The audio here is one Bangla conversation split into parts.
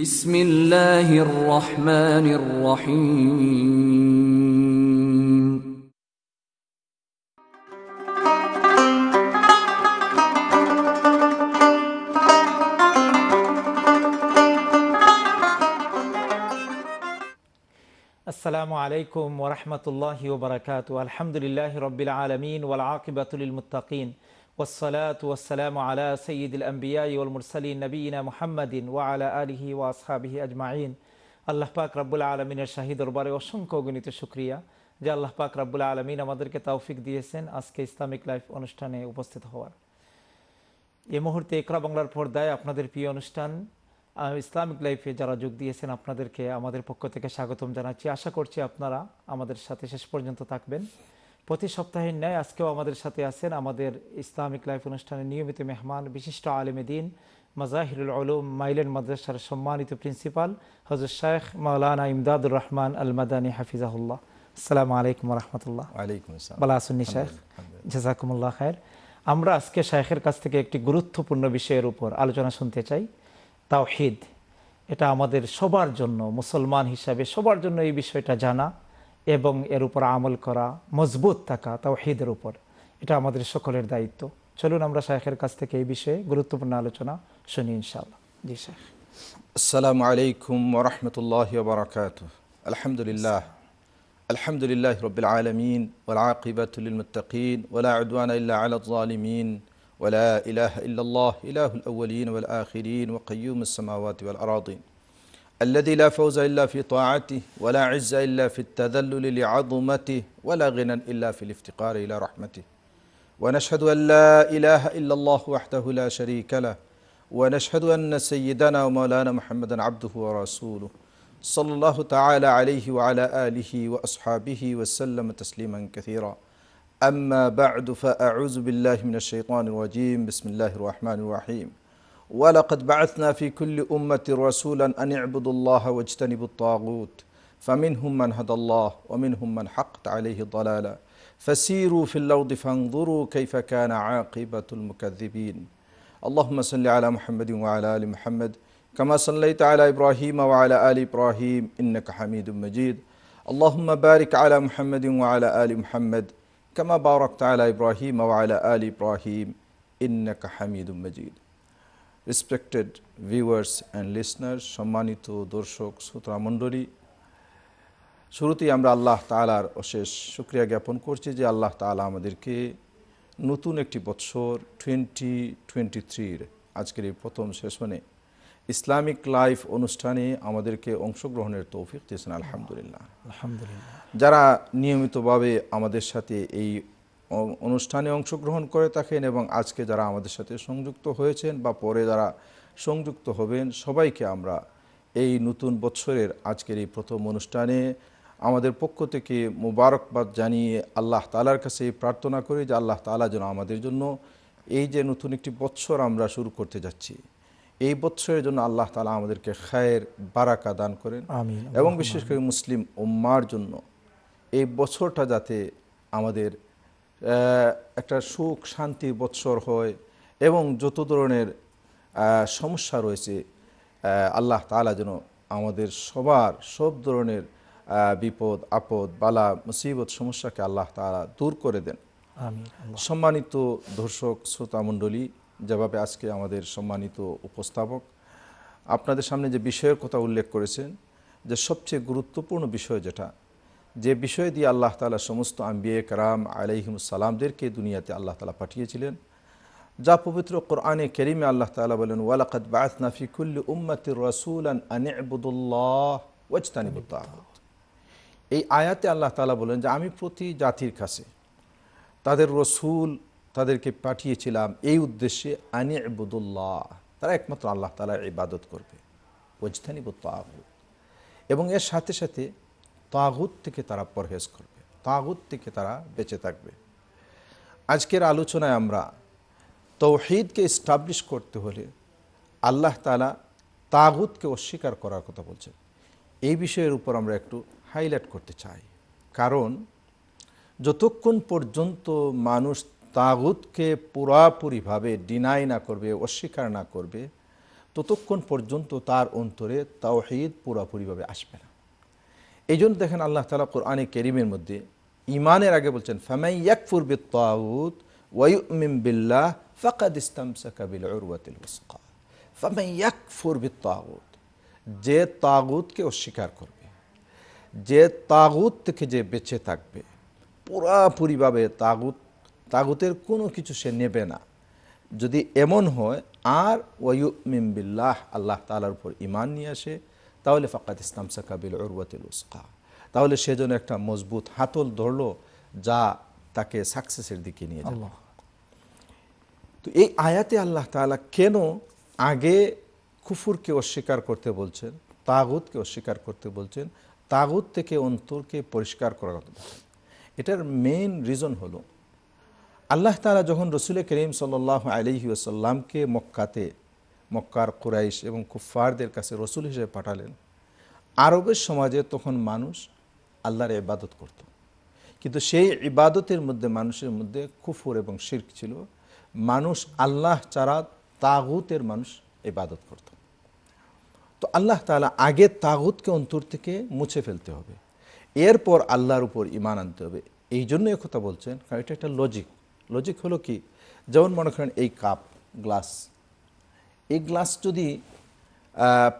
بسم الله الرحمن الرحيم السلام عليكم ورحمة الله وبركاته الحمد لله رب العالمين والعاقبة للمتقين আল্লাহ শাহী দরবারে অসংখ্য গণিত আল্লাহ আমাদেরকে দিয়েছেন আজকে ইসলামিক লাইফ অনুষ্ঠানে উপস্থিত হওয়ার এ মুহূর্তে একরা বাংলার পর্দায় আপনাদের প্রিয় অনুষ্ঠান ইসলামিক লাইফে যারা যোগ দিয়েছেন আপনাদেরকে আমাদের পক্ষ থেকে স্বাগতম জানাচ্ছি আশা করছি আপনারা আমাদের সাথে শেষ পর্যন্ত থাকবেন প্রতি সপ্তাহের ন্যায় আজকেও আমাদের সাথে আছেন আমাদের ইসলামিক লাইফ অনুষ্ঠানের নিয়মিত মেহমান বিশিষ্ট আলেম দিন মজাহিরুল আলম মাইলেন মাদ্রাসার সম্মানিত প্রিন্সিপাল হজর শেখ মৌলানা ইমদাদুর রহমান আল মাদানী হাফিজাহুল্লাহ আসসালামু আলাইকুম রহমতুল্লাহ বালা আসুন্নি শেখ জাজাকুমুল্লাহ খায়ের আমরা আজকে শাহেখের কাছ থেকে একটি গুরুত্বপূর্ণ বিষয়ের উপর আলোচনা শুনতে চাই তাওহিদ এটা আমাদের সবার জন্য মুসলমান হিসাবে সবার জন্য এই বিষয়টা জানা এবং এর উপর আমল করা মজবুত থাকা তাওহিদের উপর এটা আমাদের সকলের দায়িত্ব চলুন আমরা শাহের কাছ থেকে এই বিষয়ে গুরুত্বপূর্ণ আলোচনা শুনি ইনশাআল্লাহ জি শেখ আসসালামু আলাইকুম ওরহমতুল্লাহ বারকাত আলহামদুলিল্লাহ আলহামদুলিল্লাহ রবিল আলমিন ওলাকিবাতুলমতকিন ওলা উদ্দান আলমিন ولا إله إلا الله إله الأولين والآخرين وقيوم السماوات والأراضين الذي لا فوز إلا في طاعته ولا عز إلا في التذلل لعظمته ولا غنى إلا في الافتقار إلى رحمته ونشهد أن لا إله إلا الله وحده لا شريك له ونشهد أن سيدنا ومولانا محمدا عبده ورسوله صلى الله تعالى عليه وعلى آله وأصحابه وسلم تسليما كثيرا أما بعد فأعوذ بالله من الشيطان الرجيم بسم الله الرحمن الرحيم ولقد بعثنا في كل أمة رسولا أن اعبدوا الله واجتنبوا الطاغوت فمنهم من هدى الله ومنهم من حقت عليه الضلالة فسيروا في اللوض فانظروا كيف كان عاقبة المكذبين اللهم صل على محمد وعلى آل محمد كما صليت على إبراهيم وعلى آل إبراهيم إنك حميد مجيد اللهم بارك على محمد وعلى آل محمد كما باركت على إبراهيم وعلى آل إبراهيم إنك حميد مجيد রেসপেক্টেড ভিউয়ার্স অ্যান্ড লিসনার সম্মানিত দর্শক শ্রোতামণ্ডলী শুরুতেই আমরা আল্লাহ তালার অশেষ সুক্রিয়া জ্ঞাপন করছি যে আল্লাহ তালা আমাদেরকে নতুন একটি বৎসর টোয়েন্টি টোয়েন্টি থ্রির আজকের এই প্রথম সেশনে ইসলামিক লাইফ অনুষ্ঠানে আমাদেরকে অংশগ্রহণের তৌফিক দিয়েছেন আলহামদুলিল্লাহ আলহামদুলিল্লাহ যারা নিয়মিতভাবে আমাদের সাথে এই অনুষ্ঠানে অংশগ্রহণ করে থাকেন এবং আজকে যারা আমাদের সাথে সংযুক্ত হয়েছেন বা পরে যারা সংযুক্ত হবেন সবাইকে আমরা এই নতুন বৎসরের আজকের এই প্রথম অনুষ্ঠানে আমাদের পক্ষ থেকে মুবারকবাদ জানিয়ে আল্লাহ তালার কাছে প্রার্থনা করি যে আল্লাহ তালা যেন আমাদের জন্য এই যে নতুন একটি বৎসর আমরা শুরু করতে যাচ্ছি এই বৎসরের জন্য আল্লাহ তালা আমাদেরকে খায়ের বারাকা দান করেন এবং বিশেষ করে মুসলিম উম্মার জন্য এই বছরটা যাতে আমাদের একটা সুখ শান্তি বৎসর হয় এবং যত ধরনের সমস্যা রয়েছে আল্লাহ তালা যেন আমাদের সবার সব ধরনের বিপদ আপদ বালা মুসিবত সমস্যাকে আল্লাহ তালা দূর করে দেন সম্মানিত দর্শক শ্রোতামণ্ডলী যেভাবে আজকে আমাদের সম্মানিত উপস্থাপক আপনাদের সামনে যে বিষয়ের কথা উল্লেখ করেছেন যে সবচেয়ে গুরুত্বপূর্ণ বিষয় যেটা যে বিষয় দিয়ে আল্লাহ তালা সমস্ত আম্বিয়ে কারাম আলাইহিম সালামদেরকে দুনিয়াতে আল্লাহ তালা পাঠিয়েছিলেন যা পবিত্র কোরআনে কেরিমে আল্লাহ তালা বলেন ওয়ালাকাত বায়াত নাফিকুল্লি উম্মতির রসুল আনবুদুল্লাহ ওয়াজতানিবুদ্দাহ এই আয়াতে আল্লাহ তালা বলেন যে আমি প্রতি জাতির কাছে তাদের রসুল তাদেরকে পাঠিয়েছিলাম এই উদ্দেশ্যে আনি আবুদুল্লাহ তারা একমাত্র আল্লাহ তালা ইবাদত করবে ওজতানিবুদ্দাহ এবং এর সাথে সাথে তাগুত থেকে তারা পরহেজ করবে তাগুত থেকে তারা বেঁচে থাকবে আজকের আলোচনায় আমরা তৌহিদকে স্টাবলিশ করতে হলে আল্লাহ তালা তাগুতকে অস্বীকার করার কথা বলছেন এই বিষয়ের উপর আমরা একটু হাইলাইট করতে চাই কারণ যতক্ষণ পর্যন্ত মানুষ তাগুতকে পুরাপুরিভাবে ডিনাই না করবে অস্বীকার না করবে ততক্ষণ পর্যন্ত তার অন্তরে তাওহিদ পুরাপুরিভাবে আসবে না এই জন্য দেখেন আল্লাহ তালা কোরআনে কেরিমের মধ্যে ইমানের আগে বলছেন ফামাই ইয়াকফুর বি তাউত ওয়াইমিম বিল্লাহ ফাকাদ ইস্তামসাকা বিল উরওয়াতিল উসকা ফামাই ইয়াকফুর বি তাগুত যে তাগুতকে অস্বীকার করবে যে তাগুত থেকে যে বেঁচে থাকবে পুরাপুরিভাবে তাগুত তাগুতের কোনো কিছু সে নেবে না যদি এমন হয় আর ওয়ুমিম বিল্লাহ আল্লাহ তালার উপর ইমান নিয়ে আসে তাহলে ফাকাত ইসলাম বিল উরওয়াতিল উসকা তাহলে সে যেন একটা মজবুত হাতল ধরল যা তাকে সাকসেসের দিকে নিয়ে যাবে তো এই আয়াতে আল্লাহ তালা কেন আগে কুফুরকে অস্বীকার করতে বলছেন তাগুতকে অস্বীকার করতে বলছেন তাগুত থেকে অন্তরকে পরিষ্কার করা এটার মেইন রিজন হল আল্লাহ তালা যখন রসুল করিম সাল্লাহ আলিহি মক্কাতে মক্কার কুরাইশ এবং কুফফারদের কাছে রসুল হিসেবে পাঠালেন আরবের সমাজে তখন মানুষ আল্লাহর ইবাদত করত কিন্তু সেই ইবাদতের মধ্যে মানুষের মধ্যে কুফুর এবং শির্ক ছিল মানুষ আল্লাহ ছাড়া তাগুতের মানুষ ইবাদত করত তো আল্লাহ তালা আগে তাগুতকে অন্তর থেকে মুছে ফেলতে হবে এরপর আল্লাহর উপর ইমান আনতে হবে এই জন্য কথা বলছেন কারণ এটা একটা লজিক লজিক হলো কি যেমন মনে করেন এই কাপ গ্লাস এই গ্লাস যদি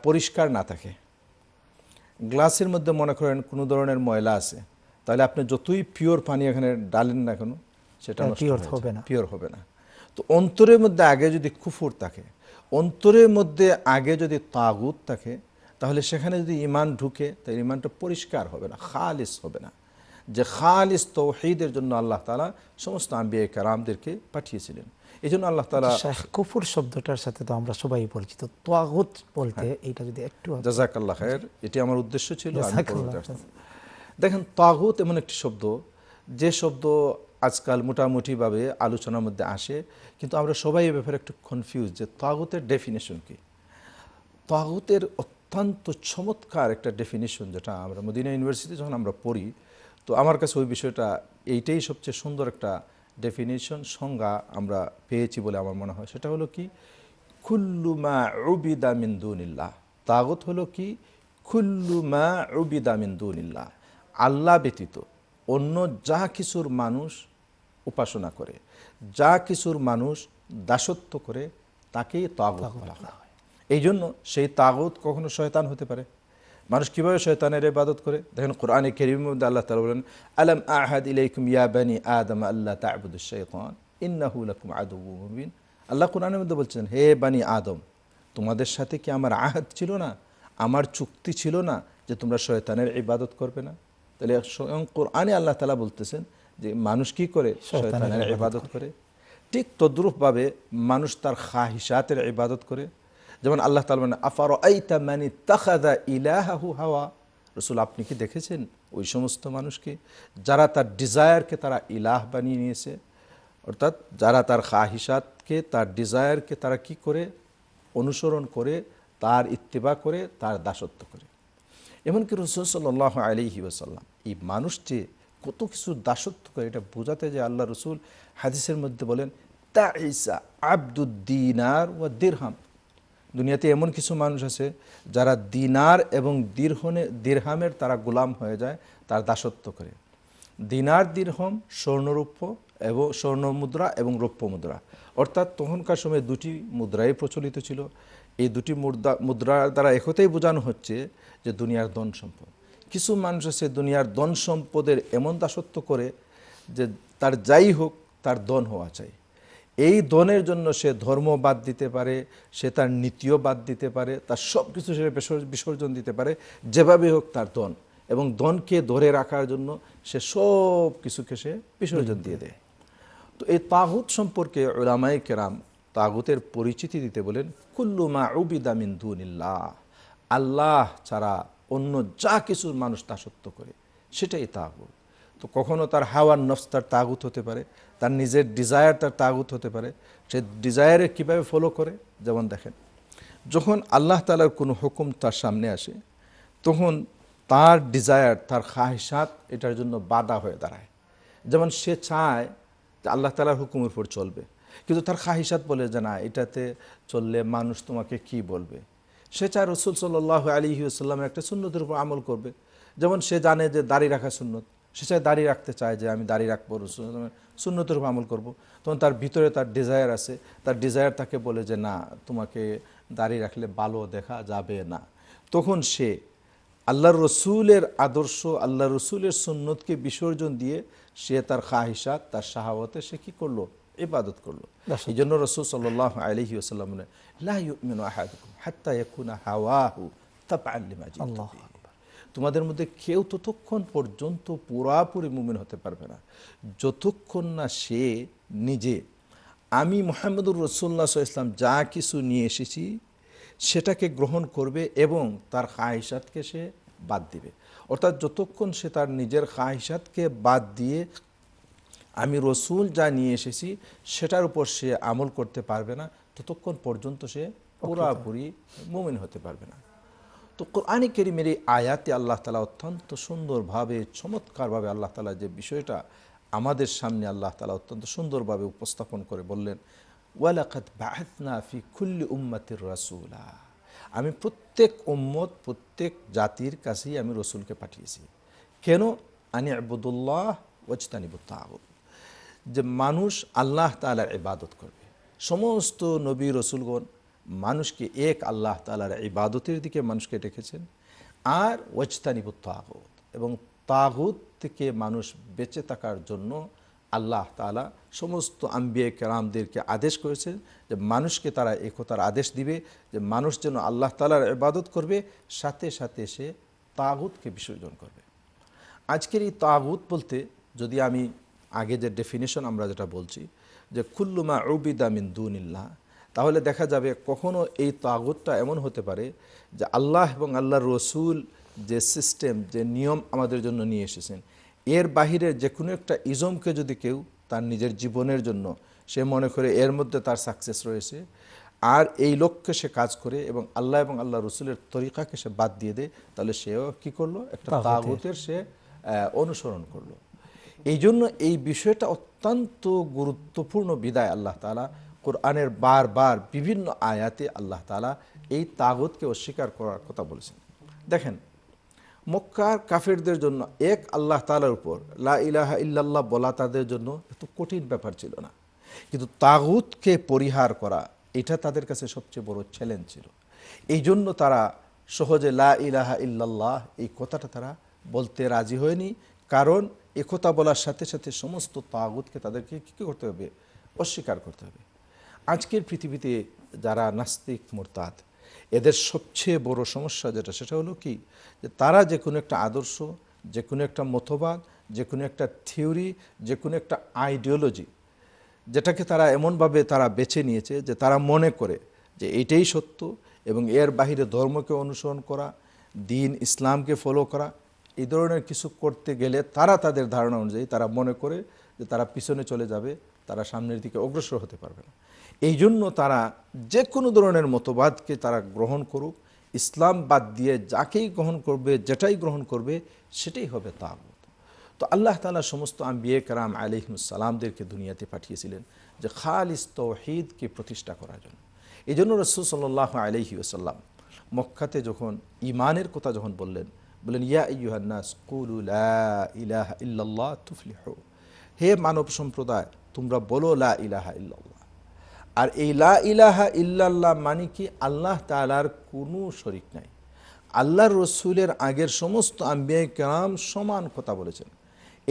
পরিষ্কার না থাকে গ্লাসের মধ্যে মনে করেন কোনো ধরনের ময়লা আছে তাহলে আপনি যতই পিওর পানি এখানে ডালেন না কেন সেটা হ্যাঁ, পিওর হবে না পিওর হবে না তো অন্তরের মধ্যে আগে যদি কুফুর থাকে অন্তরের মধ্যে আগে যদি তাগুত থাকে তাহলে সেখানে যদি ইমান ঢুকে তাহলে ইমানটা পরিষ্কার হবে না খালিস হবে না যে খালিস তৌহিদের জন্য আল্লাহ তালা সমস্ত আম্বিয়া কারামদেরকে পাঠিয়েছিলেন এই জন্য আল্লাহ তালা আচ্ছা, শেখ কুফুর শব্দটার সাথে তো আমরা সবাই পরিচিত তোয়াগুত বলতে হ্যাঁ। এটা যদি একটু আচ্ছা। জাজাক আল্লাহ খায়ের এটি আমার উদ্দেশ্য ছিল দেখেন তাগুত এমন একটি শব্দ যে শব্দ আজকাল মোটামুটিভাবে আলোচনার মধ্যে আসে কিন্তু আমরা সবাই এ ব্যাপারে একটু কনফিউজ যে তাগুতের ডেফিনেশন কি তাগুতের অত্যন্ত চমৎকার একটা ডেফিনেশন যেটা আমরা মদিনা ইউনিভার্সিটি যখন আমরা পড়ি তো আমার কাছে ওই বিষয়টা এইটাই সবচেয়ে সুন্দর একটা ডেফিনেশন সংজ্ঞা আমরা পেয়েছি বলে আমার মনে হয় সেটা হলো কি খুল্লুমা রুবিদা মিন্দুনিল্লাহ তাগত হলো কি খুল্লুমা রুবিদা মিন্দুনিল্লাহ আল্লাহ ব্যতীত অন্য যা কিছুর মানুষ উপাসনা করে যা কিছুর মানুষ দাসত্ব করে তাকেই তাগত বলা হয় এই জন্য সেই তাগত কখনো শয়তান হতে পারে মানুষ কীভাবে শয়তানের ইবাদত করে দেখেন কোরআনে কেরিমের মধ্যে আল্লাহ তালা বলেন আলম আহাদ ইলাইকুম ইয়াবানি আদম আল্লাহ তাবুদুল শৈতান ইন্নাহুলাকুম আদু আল্লাহ কোরআনের মধ্যে বলছেন হে বানি আদম তোমাদের সাথে কি আমার আহাদ ছিল না আমার চুক্তি ছিল না যে তোমরা শয়তানের ইবাদত করবে না তাহলে স্বয়ং কোরআনে আল্লাহ তালা বলতেছেন যে মানুষ কি করে শয়তানের ইবাদত করে ঠিক তদ্রুপভাবে মানুষ তার খাহিসাতের ইবাদত করে যেমন আল্লাহ তালমান আফার আইতা মানি তাখাদা ইলাহাহু হাওয়া রসুল আপনি কি দেখেছেন ওই সমস্ত মানুষকে যারা তার ডিজায়ারকে তারা ইলাহ বানিয়ে নিয়েছে অর্থাৎ যারা তার খাহিসাতকে তার ডিজায়ারকে তারা কি করে অনুসরণ করে তার ইত্তেবা করে তার দাসত্ব করে এমনকি রসুল সাল আলিহি ওসাল্লাম এই মানুষটি কত কিছু দাসত্ব করে এটা বোঝাতে যে আল্লাহ রসুল হাদিসের মধ্যে বলেন তা ইসা আব্দুদ্দিনার ওয়া দিরহাম দুনিয়াতে এমন কিছু মানুষ আছে যারা দিনার এবং দীর্ঘনে দীর্হামের তারা গোলাম হয়ে যায় তার দাসত্ব করে দিনার দীর্হম স্বর্ণরূপ্য এবং স্বর্ণ মুদ্রা এবং রৌপ্য মুদ্রা অর্থাৎ তখনকার সময়ে দুটি মুদ্রাই প্রচলিত ছিল এই দুটি মুদ্রা মুদ্রার দ্বারা একতেই বোঝানো হচ্ছে যে দুনিয়ার ধন সম্পদ কিছু মানুষ আছে দুনিয়ার ধন সম্পদের এমন দাসত্ব করে যে তার যাই হোক তার ধন হওয়া চাই এই ধনের জন্য সে ধর্ম বাদ দিতে পারে সে তার নীতিও বাদ দিতে পারে তার সব কিছু সে বিসর্জন দিতে পারে যেভাবে হোক তার ধন এবং ধনকে ধরে রাখার জন্য সে সব কিছুকে সে বিসর্জন দিয়ে দেয় তো এই তাগুত সম্পর্কে ওলামাই কেরাম তাগুতের পরিচিতি দিতে বলেন কুল্লুমা উবিদামিন দুনিল্লাহ আল্লাহ ছাড়া অন্য যা কিছু মানুষ দাসত্ব করে সেটাই তাগুত তো কখনো তার হাওয়ার নফস তার তাগুত হতে পারে তার নিজের ডিজায়ার তার তাগুত হতে পারে সে ডিজায়ারে কীভাবে ফলো করে যেমন দেখেন যখন আল্লাহ তালার কোনো হুকুম তার সামনে আসে তখন তার ডিজায়ার তার খাহিসাত এটার জন্য বাধা হয়ে দাঁড়ায় যেমন সে চায় যে আল্লাহ তালার হুকুমের উপর চলবে কিন্তু তার খাহিসাত বলে যে না এটাতে চললে মানুষ তোমাকে কি বলবে সে চায় রসুল সাল্লাহ আলী আসাল্লামের একটা সুন্নতের উপর আমল করবে যেমন সে জানে যে দাড়ি রাখা সুন্নত সে চাই দাঁড়িয়ে রাখতে চায় যে আমি দাঁড়িয়ে রাখবো সুন্নতরূপ আমল করব। তখন তার ভিতরে তার ডিজায়ার আছে তার ডিজায়ার তাকে বলে যে না তোমাকে দাঁড়িয়ে রাখলে ভালো দেখা যাবে না তখন সে আল্লাহর রসুলের আদর্শ আল্লাহ রসুলের সুন্নতকে বিসর্জন দিয়ে সে তার খাহিসাত তার শাহাবতে সে কী করলো ইবাদত করলো এই জন্য রসুল সাল্লাহ আলহি আসাল্লাম হাত্তা হাওয়াহু তাপ আল্লিমা আল্লাহ তোমাদের মধ্যে কেউ ততক্ষণ পর্যন্ত পুরাপুরি মুমিন হতে পারবে না যতক্ষণ না সে নিজে আমি মোহাম্মদুর রসুল্লা ইসলাম যা কিছু নিয়ে এসেছি সেটাকে গ্রহণ করবে এবং তার খাহিসাতকে সে বাদ দিবে অর্থাৎ যতক্ষণ সে তার নিজের খাহিসাতকে বাদ দিয়ে আমি রসুল যা নিয়ে এসেছি সেটার উপর সে আমল করতে পারবে না ততক্ষণ পর্যন্ত সে পুরাপুরি মুমিন হতে পারবে না তো কোরআনী কেরিমের এই আয়াতে আল্লাহ তালা অত্যন্ত সুন্দরভাবে চমৎকারভাবে আল্লাহ তালা যে বিষয়টা আমাদের সামনে আল্লাহ তালা অত্যন্ত সুন্দরভাবে উপস্থাপন করে বললেন ওয়ালাকাত খুল্লি উম্মাতির রাসুলা আমি প্রত্যেক উম্মত প্রত্যেক জাতির কাছেই আমি রসুলকে পাঠিয়েছি কেন আনি আবুদুল্লাহ ওজতানিবুত্তাহুদ যে মানুষ আল্লাহ তালা ইবাদত করবে সমস্ত নবী রসুলগণ মানুষকে এক আল্লাহ তালার ইবাদতের দিকে মানুষকে ডেকেছেন আর ওজতানিবু তাগুত এবং তাগুত থেকে মানুষ বেঁচে থাকার জন্য আল্লাহ তালা সমস্ত আম্বিয়ে কেরামদেরকে আদেশ করেছেন যে মানুষকে তারা একতার আদেশ দিবে যে মানুষ যেন আল্লাহ তালার ইবাদত করবে সাথে সাথে সে তাগুতকে বিসর্জন করবে আজকের এই তাগুত বলতে যদি আমি আগে যে ডেফিনেশন আমরা যেটা বলছি যে খুল্লুমা উবিদা মিন দুনিল্লাহ তাহলে দেখা যাবে কখনো এই তাগতটা এমন হতে পারে যে আল্লাহ এবং আল্লাহ রসুল যে সিস্টেম যে নিয়ম আমাদের জন্য নিয়ে এসেছেন এর বাহিরের যে কোনো একটা ইজমকে যদি কেউ তার নিজের জীবনের জন্য সে মনে করে এর মধ্যে তার সাকসেস রয়েছে আর এই লক্ষ্যে সে কাজ করে এবং আল্লাহ এবং আল্লাহ রসুলের তরিকাকে সে বাদ দিয়ে দেয় তাহলে সেও কি করলো একটা তাগতের সে অনুসরণ করলো এই জন্য এই বিষয়টা অত্যন্ত গুরুত্বপূর্ণ বিদায় আল্লাহ তালা কোরআনের বার বার বিভিন্ন আয়াতে আল্লাহ তালা এই তাগতকে অস্বীকার করার কথা বলেছেন দেখেন মক্কার কাফেরদের জন্য এক আল্লাহ তালার উপর লা ইলাহা ইল্লাল্লাহ বলা তাদের জন্য এত কঠিন ব্যাপার ছিল না কিন্তু তাগুতকে পরিহার করা এটা তাদের কাছে সবচেয়ে বড় চ্যালেঞ্জ ছিল এই জন্য তারা সহজে লা ইলাহা ইল্লাল্লাহ এই কথাটা তারা বলতে রাজি হয়নি কারণ একথা বলার সাথে সাথে সমস্ত তাগুতকে তাদেরকে কী করতে হবে অস্বীকার করতে হবে আজকের পৃথিবীতে যারা নাস্তিক মোরতাদ এদের সবচেয়ে বড় সমস্যা যেটা সেটা হলো কি যে তারা যে কোনো একটা আদর্শ যে কোনো একটা মতবাদ যে কোনো একটা থিওরি যে কোনো একটা আইডিওলজি যেটাকে তারা এমনভাবে তারা বেছে নিয়েছে যে তারা মনে করে যে এটাই সত্য এবং এর বাহিরে ধর্মকে অনুসরণ করা দিন ইসলামকে ফলো করা এই ধরনের কিছু করতে গেলে তারা তাদের ধারণা অনুযায়ী তারা মনে করে যে তারা পিছনে চলে যাবে তারা সামনের দিকে অগ্রসর হতে পারবে না এই জন্য তারা যে কোনো ধরনের মতবাদকে তারা গ্রহণ করুক ইসলাম বাদ দিয়ে যাকেই গ্রহণ করবে যেটাই গ্রহণ করবে সেটাই হবে তাগুত তো আল্লাহ তালা সমস্ত আম্বিয়ে কারাম সালামদেরকে দুনিয়াতে পাঠিয়েছিলেন যে খালিস তহিদকে প্রতিষ্ঠা করার জন্য এই জন্য রসুল সাল্লাহ আলহি আসাল্লাম মক্কাতে যখন ইমানের কথা যখন বললেন বললেন ইয়া ইউহান্নাস ইলাহা ইল্লাল্লাহ তুফলিহ হে মানব সম্প্রদায় তোমরা বলো লা ইলাহা ইল্লাল্লাহ আর এই লা ইলাহা ইল্লাল্লাহ মানে কি আল্লাহ তালার কোনো শরিক নাই আল্লাহ রসুলের আগের সমস্ত আম্বিয়াই কাম সমান কথা বলেছেন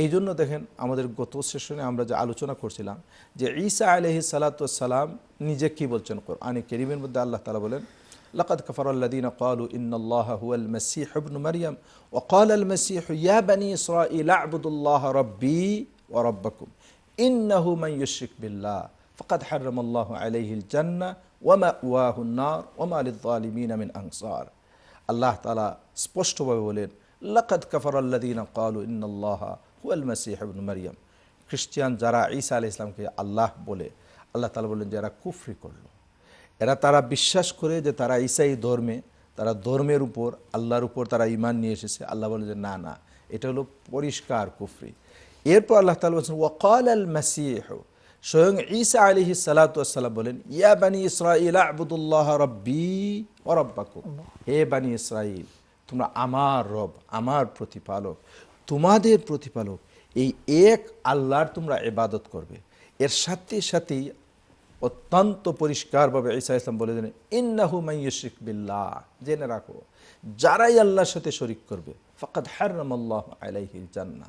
এই জন্য দেখেন আমাদের গত সেশনে আমরা যে আলোচনা করছিলাম যে ঈসা আলহি সালাতাম নিজে কি বলছেন আনি কেরিমের মধ্যে আল্লাহ তালা বলেন لقد كفر الذين قالوا إن الله هو المسيح ابن مريم وقال المسيح يا بني إسرائيل اعبدوا الله ربي وربكم إنه من يشرك بالله ফকাত হারমল্লাহ আলহিল জান্না ওয়ামা ওয়াহুন্নার ওমা আলিদ্দালিমিন আমিন আংসার আল্লাহ তালা স্পষ্টভাবে বলেন লকত কফর আল্লাদিন কালু ইন্নআল্লাহ হুয়াল মাসিহ মারিয়াম খ্রিস্টিয়ান যারা ঈসা আলি ইসলামকে আল্লাহ বলে আল্লাহ তালা বললেন এরা কুফরি করলো এরা তারা বিশ্বাস করে যে তারা ঈসাই ধর্মে তারা ধর্মের উপর আল্লাহর উপর তারা ইমান নিয়ে এসেছে আল্লাহ বলেন যে না না এটা হলো পরিষ্কার কুফরি এরপর আল্লাহ তালা বলছেন ওয়াকাল আল মাসিহ স্বয়ং ঈসা আলিহি সালাতাম বলেন ইয়া বানী ইসরাইল আবুদুল্লাহ রব্বি ও রব্বাকু হে বানী ইসরাইল তোমরা আমার রব আমার প্রতিপালক তোমাদের প্রতিপালক এই এক আল্লাহর তোমরা এবাদত করবে এর সাথে সাথেই অত্যন্ত পরিষ্কারভাবে ঈসা ইসলাম বলে দেন ইন্নাহু শিক বিল্লাহ জেনে রাখো যারাই আল্লাহর সাথে শরিক করবে ফকাত হারাম আল্লাহ আলাইহিল জান্না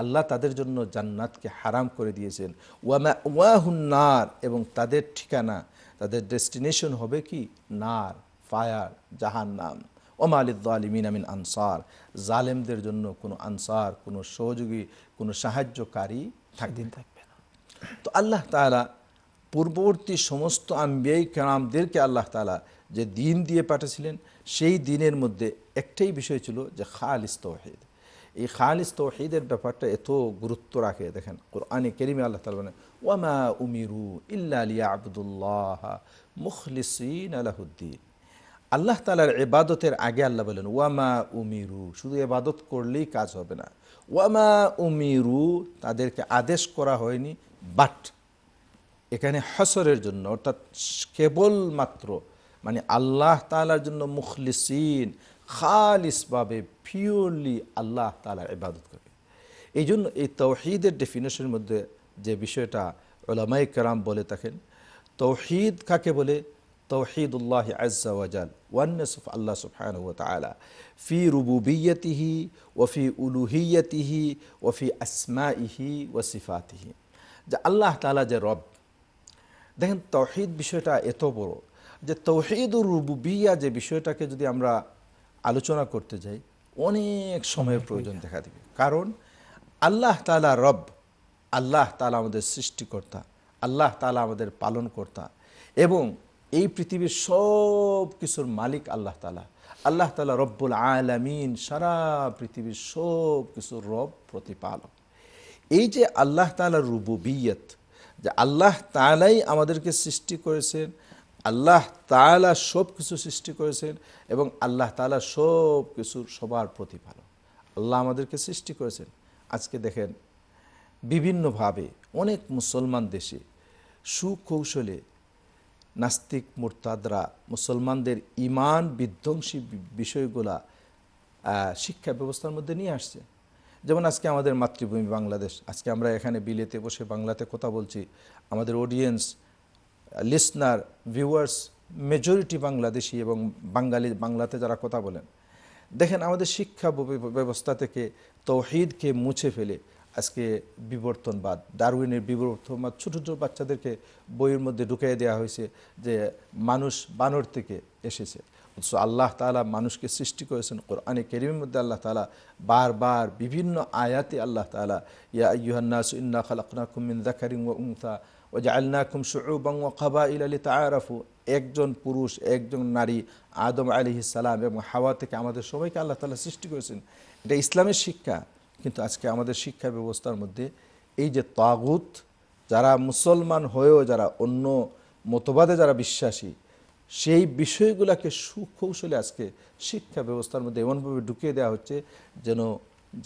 আল্লাহ তাদের জন্য জান্নাতকে হারাম করে দিয়েছেন ওয়ামা ওয়াহুন্নার এবং তাদের ঠিকানা তাদের ডেস্টিনেশন হবে কি নার ফায়ার জাহান নাম ওমালিদ্দালিমিন আমিন আনসার জালেমদের জন্য কোনো আনসার কোনো সহযোগী কোনো সাহায্যকারী থাকদিন থাকবে না তো আল্লাহ তালা পূর্ববর্তী সমস্ত আম্বিয়াই কামদেরকে আল্লাহ তালা যে দিন দিয়ে পাঠিয়েছিলেন সেই দিনের মধ্যে একটাই বিষয় ছিল যে খালিস তৌহিদ এই খালিস তৌহিদের ব্যাপারটা এত গুরুত্ব রাখে দেখেন কোরআনে কেরিমে আল্লাহ তালা বলেন ওয়ামা উমিরু ইল্লা আলিয়া আবদুল্লাহ মুখলিসিন আলাহদ্দিন আল্লাহ তালার এবাদতের আগে আল্লাহ বলেন ওয়ামা উমিরু শুধু এবাদত করলেই কাজ হবে না ওয়ামা উমিরু তাদেরকে আদেশ করা হয়নি বাট এখানে হসরের জন্য অর্থাৎ কেবলমাত্র মানে আল্লাহ তালার জন্য মুখলিসিন খালিসভাবে পিওরলি আল্লাহ তালা ইবাদত করবে এই জন্য এই তৌহিদের ডেফিনেশনের মধ্যে যে বিষয়টা ওলামাই কারাম বলে থাকেন তৌহিদ কাকে বলে توحيد الله عز وجل والنصف الله سبحانه وتعالى ওফি উলুহিয়তিহি ওফি আসমা ইহি ও সিফাতিহি যে আল্লাহ তালা যে রব দেখেন তৌহিদ বিষয়টা এত বড় যে তৌহিদুর ও রুবুবিয়া যে বিষয়টাকে যদি আমরা আলোচনা করতে যাই অনেক সময়ের প্রয়োজন দেখা দেবে কারণ আল্লাহ তালা রব আল্লাহ তালা আমাদের সৃষ্টিকর্তা আল্লাহ তালা আমাদের পালনকর্তা এবং এই পৃথিবীর সব কিছুর মালিক আল্লাহ তালা আল্লাহ তালা রব্বুল আলামিন সারা পৃথিবীর সব কিছুর রব প্রতিপালক এই যে আল্লাহ তালা বিয়ত যে আল্লাহ তালাই আমাদেরকে সৃষ্টি করেছেন আল্লাহ তালা সব কিছু সৃষ্টি করেছেন এবং আল্লাহ তালা সব কিছুর সবার প্রতিপালক আল্লাহ আমাদেরকে সৃষ্টি করেছেন আজকে দেখেন বিভিন্নভাবে অনেক মুসলমান দেশে সুকৌশলে নাস্তিক মোর্তাদরা মুসলমানদের ইমান বিধ্বংসী বিষয়গুলা শিক্ষা ব্যবস্থার মধ্যে নিয়ে আসছে যেমন আজকে আমাদের মাতৃভূমি বাংলাদেশ আজকে আমরা এখানে বিলেতে বসে বাংলাতে কথা বলছি আমাদের audience listener viewers majority Bangladeshi এবং বাঙালি বাংলাতে যারা কথা বলেন দেখেন আমাদের শিক্ষা ব্যবস্থা থেকে তৌহিদকে মুছে ফেলে আজকে বিবর্তনবাদ ডারউইনের বিবর্তনবাদ ছোট ছোটো বাচ্চাদেরকে বইয়ের মধ্যে ঢুকিয়ে দেওয়া হয়েছে যে মানুষ বানর থেকে এসেছে অথচ আল্লাহ তালা মানুষকে সৃষ্টি করেছেন কোরআনে কেরিমের মধ্যে আল্লাহ তালা বারবার বিভিন্ন আয়াতে আল্লাহ তালা ইয়া ইউহান্নাস ইন্না খালাকুমিন ও উমতা ও জালনাকুম শুবং ও খাবা ইলালি তারাফু একজন পুরুষ একজন নারী আদম আলি সালাম এবং হাওয়া থেকে আমাদের সবাইকে আল্লাহ তালা সৃষ্টি করেছেন এটা ইসলামের শিক্ষা কিন্তু আজকে আমাদের শিক্ষা ব্যবস্থার মধ্যে এই যে তাগুত যারা মুসলমান হয়েও যারা অন্য মতবাদে যারা বিশ্বাসী সেই বিষয়গুলোকে সুকৌশলে আজকে শিক্ষা ব্যবস্থার মধ্যে এমনভাবে ঢুকিয়ে দেওয়া হচ্ছে যেন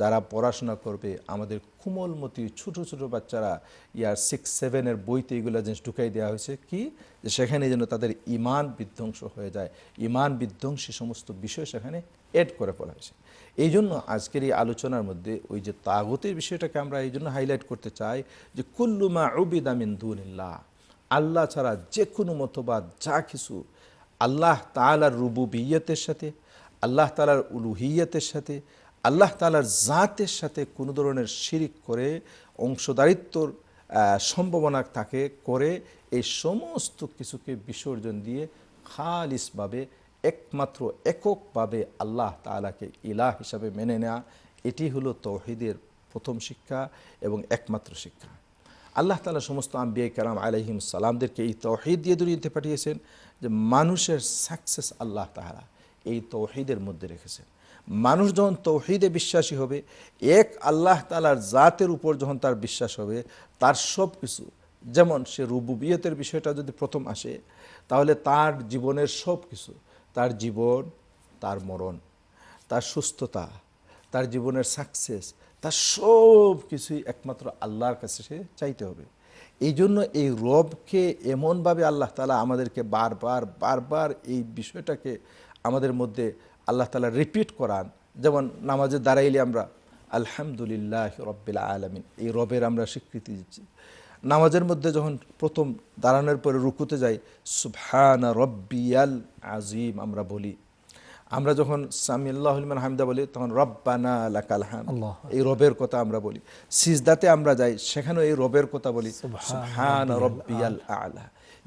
যারা পড়াশোনা করবে আমাদের কোমলমতি ছোট ছোট বাচ্চারা ইয়ার সিক্স সেভেনের বইতে এগুলো জিনিস ঢুকাই দেওয়া হয়েছে কি যে সেখানে যেন তাদের ইমান বিধ্বংস হয়ে যায় ইমান বিধ্বংসী সমস্ত বিষয় সেখানে এড করে ফেলা হয়েছে এই জন্য আজকের এই আলোচনার মধ্যে ওই যে তাগতের বিষয়টাকে আমরা এই জন্য হাইলাইট করতে চাই যে কুল্লুমা দুল্লাহ আল্লাহ ছাড়া যে কোনো মতবাদ যা কিছু আল্লাহ তালার বিয়তের সাথে আল্লাহ তালার উলুহিয়তের সাথে আল্লাহ তালার জাতের সাথে কোনো ধরনের শিরিক করে অংশদারিত্বর সম্ভাবনা তাকে করে এই সমস্ত কিছুকে বিসর্জন দিয়ে খালিসভাবে একমাত্র এককভাবে আল্লাহ তালাকে ইলাহ হিসাবে মেনে নেয়া এটি হলো তৌহিদের প্রথম শিক্ষা এবং একমাত্র শিক্ষা আল্লাহ তালা সমস্ত আম্বিয়া কালাম আলহিম সালামদেরকে এই তৌহিদ দিয়ে দুনিয়াতে পাঠিয়েছেন যে মানুষের সাকসেস আল্লাহ তাহারা এই তৌহিদের মধ্যে রেখেছেন মানুষ যখন তৌহিদে বিশ্বাসী হবে এক আল্লাহ তালার জাতের উপর যখন তার বিশ্বাস হবে তার সব কিছু যেমন সে রুবুবিয়তের বিষয়টা যদি প্রথম আসে তাহলে তার জীবনের সব কিছু তার জীবন তার মরণ তার সুস্থতা তার জীবনের সাকসেস তার সব কিছুই একমাত্র আল্লাহর কাছে সে চাইতে হবে এই জন্য এই রবকে এমনভাবে আল্লাহ তালা আমাদেরকে বারবার বারবার এই বিষয়টাকে আমাদের মধ্যে আল্লাহ তালা রিপিট করান যেমন নামাজে দাঁড়াইলে আমরা আলহামদুলিল্লাহ রব্বিল আলমিন এই রবের আমরা স্বীকৃতি দিচ্ছি নামাজের মধ্যে যখন প্রথম দাঁড়ানোর পরে রুকুতে যাই সুবহান রব্বিয়াল আজিম আমরা বলি আমরা যখন সামিল্লাহলিমান হামদা বলি তখন রব্বানা আলা কালহান এই রবের কথা আমরা বলি সিজদাতে আমরা যাই সেখানেও এই রবের কথা বলি সুবহান রব্বিয়াল আলা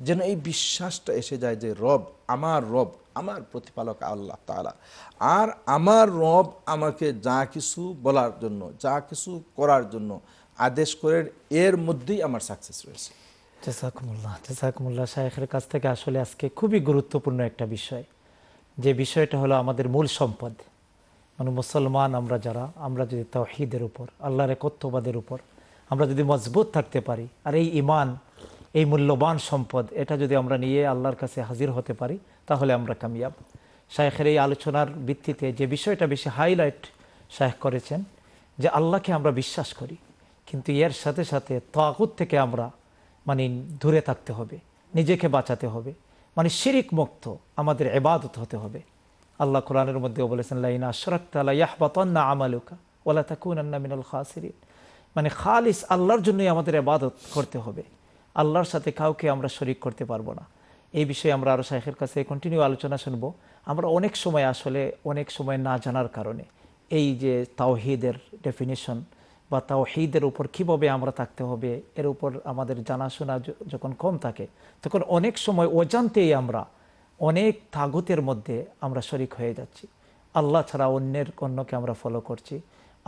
যেন এই বিশ্বাসটা এসে যায় যে রব আমার রব আমার প্রতিপালক আল্লাহ তালা আর আমার রব আমাকে যা কিছু বলার জন্য যা কিছু করার জন্য আদেশ করে এর মধ্যেই আমার সাকসেস রয়েছে জাজাকুমুল্লাহ জাজাকুমুল্লাহ শাহেখের কাছ থেকে আসলে আজকে খুবই গুরুত্বপূর্ণ একটা বিষয় যে বিষয়টা হলো আমাদের মূল সম্পদ মানে মুসলমান আমরা যারা আমরা যদি তাওহিদের উপর আল্লাহর একত্ববাদের উপর আমরা যদি মজবুত থাকতে পারি আর এই ইমান এই মূল্যবান সম্পদ এটা যদি আমরা নিয়ে আল্লাহর কাছে হাজির হতে পারি তাহলে আমরা কামিয়াব শাহেখের এই আলোচনার ভিত্তিতে যে বিষয়টা বেশি হাইলাইট শাহেখ করেছেন যে আল্লাহকে আমরা বিশ্বাস করি কিন্তু এর সাথে সাথে তাগুত থেকে আমরা মানে দূরে থাকতে হবে নিজেকে বাঁচাতে হবে মানে শিরিক মুক্ত আমাদের এবাদত হতে হবে আল্লাহ কোরআনের মধ্যেও বলেছেন লাইনা আশরাক্তালা ইয়াহবাতন্না আমালুকা ওলা তাকুন আন্না মিনাল খাসিরিন মানে খালিস আল্লাহর জন্যই আমাদের এবাদত করতে হবে আল্লাহর সাথে কাউকে আমরা শরিক করতে পারবো না এই বিষয়ে আমরা আরও সাহেবের কাছে কন্টিনিউ আলোচনা শুনব আমরা অনেক সময় আসলে অনেক সময় না জানার কারণে এই যে তাওহিদের ডেফিনেশন বা তাওহিদের উপর কীভাবে আমরা থাকতে হবে এর উপর আমাদের জানাশোনা যখন কম থাকে তখন অনেক সময় অজান্তেই আমরা অনেক তাগতের মধ্যে আমরা শরিক হয়ে যাচ্ছি আল্লাহ ছাড়া অন্যের অন্যকে আমরা ফলো করছি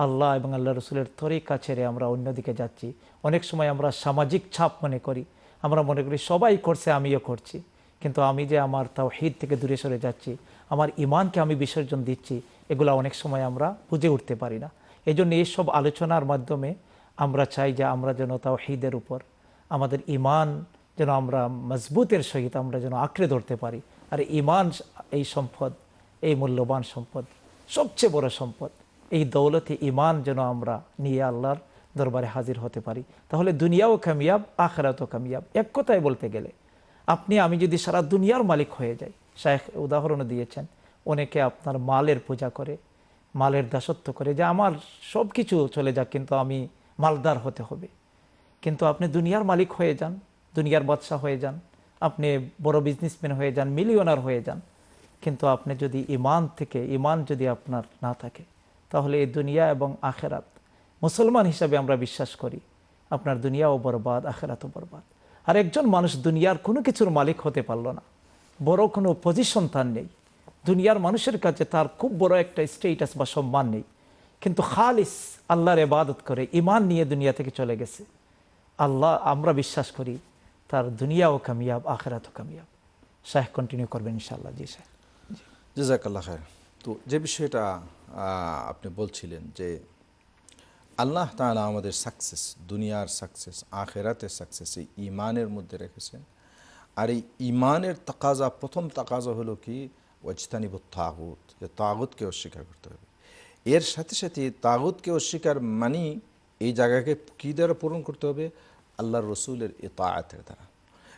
আল্লাহ এবং আল্লাহ রসুলের তরিকা ছেড়ে আমরা অন্যদিকে যাচ্ছি অনেক সময় আমরা সামাজিক ছাপ মনে করি আমরা মনে করি সবাই করছে আমিও করছি কিন্তু আমি যে আমার তাও হিদ থেকে দূরে সরে যাচ্ছি আমার ইমানকে আমি বিসর্জন দিচ্ছি এগুলো অনেক সময় আমরা বুঝে উঠতে পারি না এই জন্য এইসব আলোচনার মাধ্যমে আমরা চাই যে আমরা যেন তাও হিদের উপর আমাদের ইমান যেন আমরা মজবুতের সহিত আমরা যেন আঁকড়ে ধরতে পারি আর ইমান এই সম্পদ এই মূল্যবান সম্পদ সবচেয়ে বড় সম্পদ এই দৌলতে ইমান যেন আমরা নিয়ে আল্লাহর দরবারে হাজির হতে পারি তাহলে দুনিয়াও কামিয়াব আখরাতও কামিয়াব এক কথায় বলতে গেলে আপনি আমি যদি সারা দুনিয়ার মালিক হয়ে যাই শায়েখ উদাহরণ দিয়েছেন অনেকে আপনার মালের পূজা করে মালের দাসত্ব করে যে আমার সব কিছু চলে যাক কিন্তু আমি মালদার হতে হবে কিন্তু আপনি দুনিয়ার মালিক হয়ে যান দুনিয়ার বাদশাহ হয়ে যান আপনি বড় বিজনেসম্যান হয়ে যান মিলিয়নার হয়ে যান কিন্তু আপনি যদি ইমান থেকে ইমান যদি আপনার না থাকে তাহলে এই দুনিয়া এবং আখেরাত মুসলমান হিসাবে আমরা বিশ্বাস করি আপনার দুনিয়াও বরবাদ আখেরাতও বরবাদ আর একজন মানুষ দুনিয়ার কোনো কিছুর মালিক হতে পারলো না বড় কোনো পজিশন তার নেই দুনিয়ার মানুষের কাছে তার খুব বড় একটা স্টেটাস বা সম্মান নেই কিন্তু খালিস আল্লাহর এবাদত করে ইমান নিয়ে দুনিয়া থেকে চলে গেছে আল্লাহ আমরা বিশ্বাস করি তার দুনিয়াও কামিয়াব আখেরাতও কামিয়াব শাহ কন্টিনিউ করবেন ইনশাআল্লাহ জি শাহ জাজাকাল্লাহ তো যে বিষয়টা আপনি বলছিলেন যে আল্লাহ তালা আমাদের সাকসেস দুনিয়ার সাকসেস আখেরাতের সাকসেস এই ইমানের মধ্যে রেখেছেন আর এই ইমানের তাকাজা প্রথম তাকাজা হলো কি ওয়াজতানিব তাগুত যে তাগুতকে অস্বীকার করতে হবে এর সাথে সাথে তাগুতকে অস্বীকার মানি এই জায়গাকে কী দ্বারা পূরণ করতে হবে আল্লাহ রসুলের এ তায়াতের দ্বারা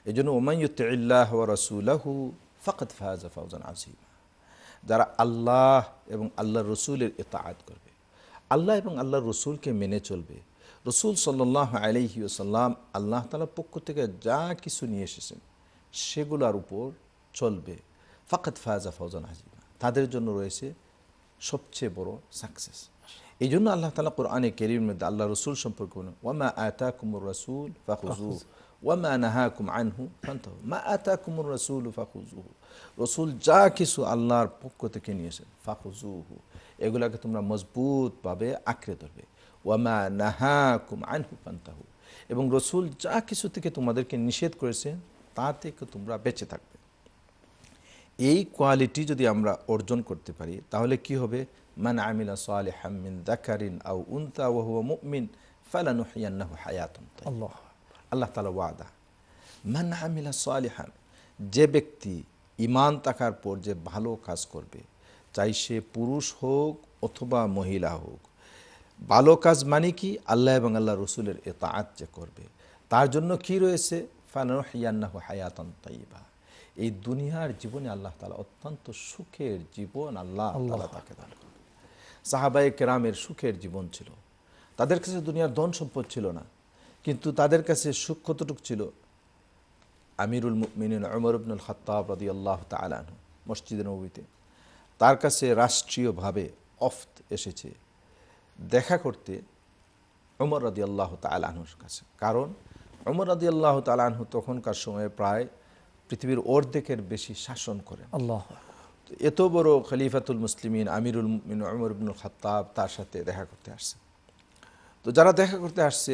এই জন্য ওমাইয়ুত ইল্লাহ রসুলাহু ফকত ফাজ ফাউজান আজিমা যারা আল্লাহ এবং আল্লাহ রসুলের এতায়াত করবে আল্লাহ এবং আল্লাহ রসুলকে মেনে চলবে রসুল সাল্লাহ আলহিউসাল্লাম আল্লাহ তালার পক্ষ থেকে যা কিছু নিয়ে এসেছেন সেগুলোর উপর চলবে ফাকাত ফায়জা ফৌজান হাজিমা তাদের জন্য রয়েছে সবচেয়ে বড় সাকসেস এই জন্য আল্লাহ তালা কোরআনে কেরির মধ্যে আল্লাহ রসুল সম্পর্কে বলেন ওয়ামা আয়তা কুমুর রসুল ফাকুজু ওয়ামা নাহা কুম আনহু ফান্ত মা আতা কুমুর রসুল ফাকুজু রসুল যা কিছু আল্লাহর পক্ষ থেকে নিয়েছেন ফাকুজুহু এগুলাকে তোমরা মজবুতভাবে আঁকড়ে ধরবে ওয়ামা নাহা কুম আনহু পান্তাহু এবং রসুল যা কিছু থেকে তোমাদেরকে নিষেধ করেছেন তা থেকে তোমরা বেঁচে থাকবে এই কোয়ালিটি যদি আমরা অর্জন করতে পারি তাহলে কি হবে মান আমিলা সোয়ালে হামিন দাকারিন আউ উন্তা ওহু মুমিন ফালানু হিয়ান্নাহু হায়াতুন আল্লাহ আল্লাহ তালা ওয়াদা মান আমিলা সোয়ালে হাম যে ব্যক্তি ইমান থাকার পর যে ভালো কাজ করবে চাই সে পুরুষ হোক অথবা মহিলা হোক ভালো কাজ মানে কি আল্লাহ এবং আল্লাহ রসুলের এ তাঁত যে করবে তার জন্য কি রয়েছে ফানুহিয়ান্নাহ হায়াতন তাইবা এই দুনিয়ার জীবনে আল্লাহ তালা অত্যন্ত সুখের জীবন আল্লাহ আল্লাহ তাকে দান করবে সাহাবাই কেরামের সুখের জীবন ছিল তাদের কাছে দুনিয়ার ধন সম্পদ ছিল না কিন্তু তাদের কাছে সুখ কতটুকু ছিল আমিরুল মিনিন অমর ইবনুল খত্তাব রদি আল্লাহ তালানহ মসজিদ নবীতে তার কাছে রাষ্ট্রীয়ভাবে অফত এসেছে দেখা করতে অমর রদি আল্লাহ তালাহুর কাছে কারণ অমর রদি আল্লাহ তালাহু তখনকার সময়ে প্রায় পৃথিবীর অর্ধেকের বেশি শাসন করে আল্লাহ এত বড় খলিফাতুল মুসলিমিন আমিরুল অমর ইবনুল খত্তাব তার সাথে দেখা করতে আসছে তো যারা দেখা করতে আসছে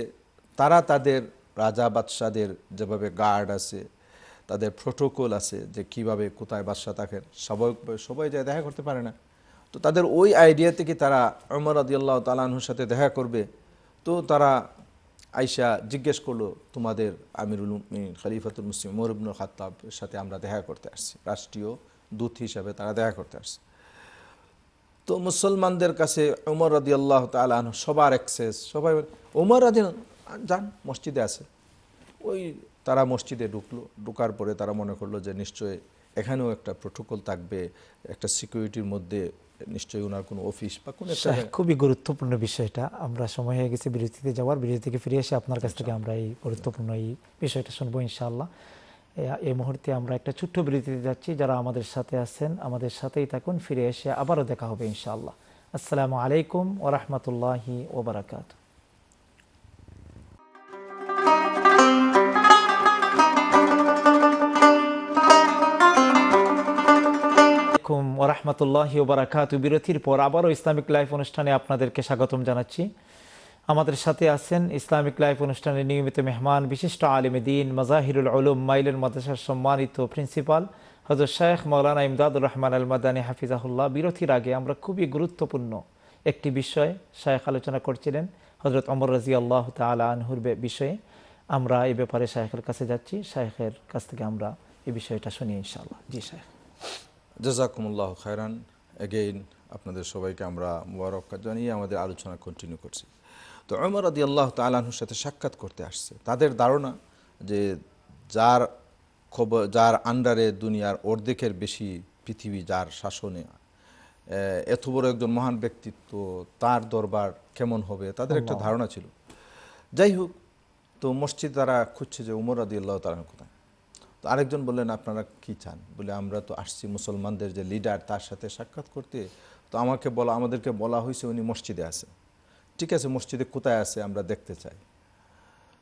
তারা তাদের রাজা বাদশাদের যেভাবে গার্ড আছে তাদের প্রোটোকল আছে যে কিভাবে কোথায় বাদশাহ থাকেন সবাই সবাই যায় দেখা করতে পারে না তো তাদের ওই আইডিয়া থেকে তারা অমর আদিয়াল্লাহ তালাহুর সাথে দেখা করবে তো তারা আইসা জিজ্ঞেস করলো তোমাদের আমিরুল খালিফাতুল মুসলিম মরুবনুল খাত্তাবের সাথে আমরা দেখা করতে আসছি রাষ্ট্রীয় দূত হিসাবে তারা দেখা করতে আসছে তো মুসলমানদের কাছে ওমর রাদি আল্লাহ তালাহ সবার অ্যাক্সেস সবাই ওমর রাদি যান মসজিদে আছে ওই তারা মসজিদে ঢুকলো ঢুকার পরে তারা মনে করলো যে নিশ্চয়ই এখানেও একটা প্রোটোকল থাকবে একটা সিকিউরিটির মধ্যে নিশ্চয়ই ওনার কোনো অফিস বা কোনো খুবই গুরুত্বপূর্ণ বিষয়টা আমরা সময় হয়ে গেছে বিরতিতে যাওয়ার বিরতি থেকে ফিরে এসে আপনার কাছ থেকে আমরা এই গুরুত্বপূর্ণ এই বিষয়টা শুনবো ইনশাআল্লাহ এই মুহূর্তে আমরা একটা ছোট্ট বিরতিতে যাচ্ছি যারা আমাদের সাথে আছেন আমাদের সাথেই থাকুন ফিরে এসে আবারও দেখা হবে ইনশাআল্লাহ আসসালামু আলাইকুম ওরহমতুল্লাহি ওবরাকাতু আলাইকুম ওরহমতুল্লাহ ওবরাকাত বিরতির পর আবারও ইসলামিক লাইফ অনুষ্ঠানে আপনাদেরকে স্বাগতম জানাচ্ছি আমাদের সাথে আছেন ইসলামিক লাইফ অনুষ্ঠানে নিয়মিত মেহমান বিশিষ্ট আলিম দিন মজাহিরুল আলম মাইলের মাদ্রাসার সম্মানিত প্রিন্সিপাল হজরত শায়েখ মৌলানা ইমদাদুর রহমান আলমাদানী হাফিজাহুল্লাহ বিরতির আগে আমরা খুবই গুরুত্বপূর্ণ একটি বিষয় শায়েখ আলোচনা করছিলেন হজরত অমর রাজি আল্লাহ তালা বিষয়ে আমরা এ ব্যাপারে শায়েখের কাছে যাচ্ছি শায়েখের কাছ থেকে আমরা এই বিষয়টা শুনি ইনশাল্লাহ জি শায়েখ জাজাকুমুল্লাহ খায়রান এগেইন আপনাদের সবাইকে আমরা মুবারক জানিয়ে আমাদের আলোচনা কন্টিনিউ করছি তো অমর আদি আল্লাহ তালাহুর সাথে সাক্ষাৎ করতে আসছে তাদের ধারণা যে যার খবর যার আন্ডারে দুনিয়ার অর্ধেকের বেশি পৃথিবী যার শাসনে এত বড় একজন মহান ব্যক্তিত্ব তার দরবার কেমন হবে তাদের একটা ধারণা ছিল যাই হোক তো মসজিদ তারা খুঁজছে যে উমর আদি আল্লাহ তালাহ তো আরেকজন বললেন আপনারা কি চান বলে আমরা তো আসছি মুসলমানদের যে লিডার তার সাথে সাক্ষাৎ করতে তো আমাকে বলা আমাদেরকে বলা হয়েছে উনি মসজিদে আছে ঠিক আছে মসজিদে কোথায় আছে আমরা দেখতে চাই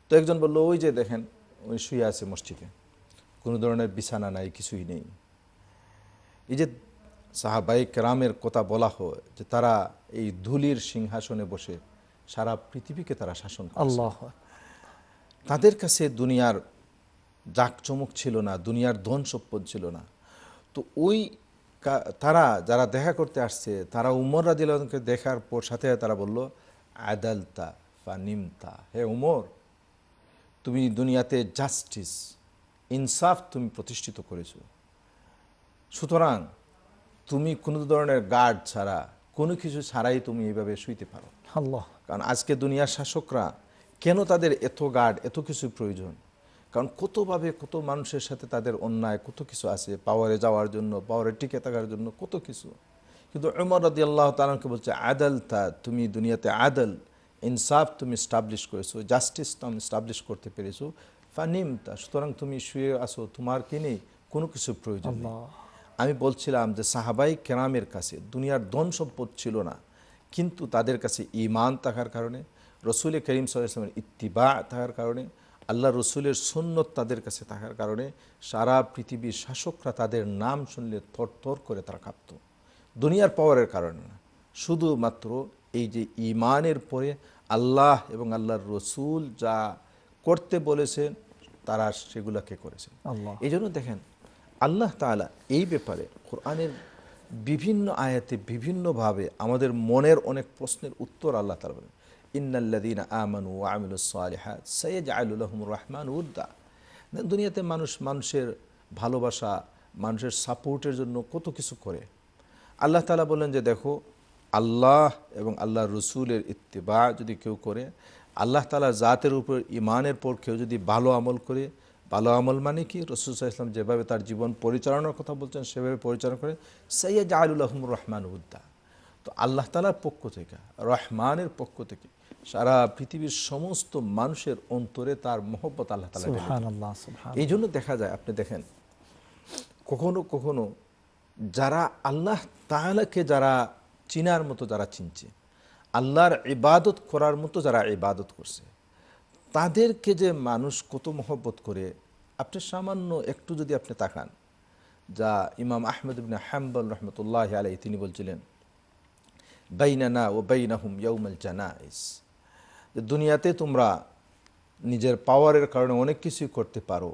তো একজন বলল ওই যে দেখেন উনি শুয়ে আছে মসজিদে কোনো ধরনের বিছানা নাই কিছুই নেই এই যে সাহাবাই রামের কথা বলা হয় যে তারা এই ধুলির সিংহাসনে বসে সারা পৃথিবীকে তারা শাসন আল্লাহ তাদের কাছে দুনিয়ার জাকচমক ছিল না দুনিয়ার ধন সম্পদ ছিল না তো ওই তারা যারা দেখা করতে আসছে তারা উমর রাজিলকে দেখার পর সাথে তারা বলল আদালতা ফানিমতা হে উমর তুমি দুনিয়াতে জাস্টিস ইনসাফ তুমি প্রতিষ্ঠিত করেছো সুতরাং তুমি কোনো ধরনের গার্ড ছাড়া কোনো কিছু ছাড়াই তুমি এইভাবে শুইতে পারো কারণ আজকে দুনিয়ার শাসকরা কেন তাদের এত গার্ড এত কিছু প্রয়োজন কারণ কতভাবে কত মানুষের সাথে তাদের অন্যায় কত কিছু আছে পাওয়ারে যাওয়ার জন্য পাওয়ারে টিকে থাকার জন্য কত কিছু কিন্তু উমর রদি আল্লাহ তালকে বলছে আদাল তা তুমি দুনিয়াতে আদাল ইনসাফ তুমি স্টাবলিশ করেছো জাস্টিস তুমি স্টাবলিশ করতে পেরেছো ফানিম তা সুতরাং তুমি শুয়ে আসো তোমার কি নেই কোনো কিছু প্রয়োজন আমি বলছিলাম যে সাহাবাই কেরামের কাছে দুনিয়ার ধন সম্পদ ছিল না কিন্তু তাদের কাছে ইমান থাকার কারণে রসুল করিম সাল্লামের ইত্তিবা থাকার কারণে আল্লাহ রসুলের সুন্নত তাদের কাছে থাকার কারণে সারা পৃথিবীর শাসকরা তাদের নাম শুনলে থরথর করে তারা কাঁপত দুনিয়ার পাওয়ারের কারণে না শুধুমাত্র এই যে ইমানের পরে আল্লাহ এবং আল্লাহর রসুল যা করতে বলেছেন তারা সেগুলাকে করেছেন এই জন্য দেখেন আল্লাহ তালা এই ব্যাপারে কোরআনের বিভিন্ন আয়াতে বিভিন্নভাবে আমাদের মনের অনেক প্রশ্নের উত্তর আল্লাহ তালা বলেন ইন্নাল্লাদিন রহমান দুনিয়াতে মানুষ মানুষের ভালোবাসা মানুষের সাপোর্টের জন্য কত কিছু করে আল্লাহ তালা বললেন যে দেখো আল্লাহ এবং আল্লাহ রসুলের ইত্তেবা যদি কেউ করে আল্লাহ তালা জাতের উপর ইমানের পর কেউ যদি ভালো আমল করে ভালো আমল মানে কি রসুল ইসলাম যেভাবে তার জীবন পরিচালনার কথা বলছেন সেভাবে পরিচালনা করে সৈয়দ আলুল রহমান উদ্দা তো আল্লাহ তালার পক্ষ থেকে রহমানের পক্ষ থেকে সারা পৃথিবীর সমস্ত মানুষের অন্তরে তার মহব্বত আল্লাহ তালা এই জন্য দেখা যায় আপনি দেখেন কখনো কখনো যারা আল্লাহ তাহলাকে যারা চিনার মতো যারা চিনছে আল্লাহর ইবাদত করার মতো যারা ইবাদত করছে তাদেরকে যে মানুষ কত মহব্বত করে আপনি সামান্য একটু যদি আপনি তাকান যা ইমাম আহমেদ বিন হাম্বল রহমতুল্লাহ আলাই তিনি বলছিলেন বাইনানা ও বাইনাহুম ইয়ৌমল জানা যে দুনিয়াতে তোমরা নিজের পাওয়ারের কারণে অনেক কিছুই করতে পারো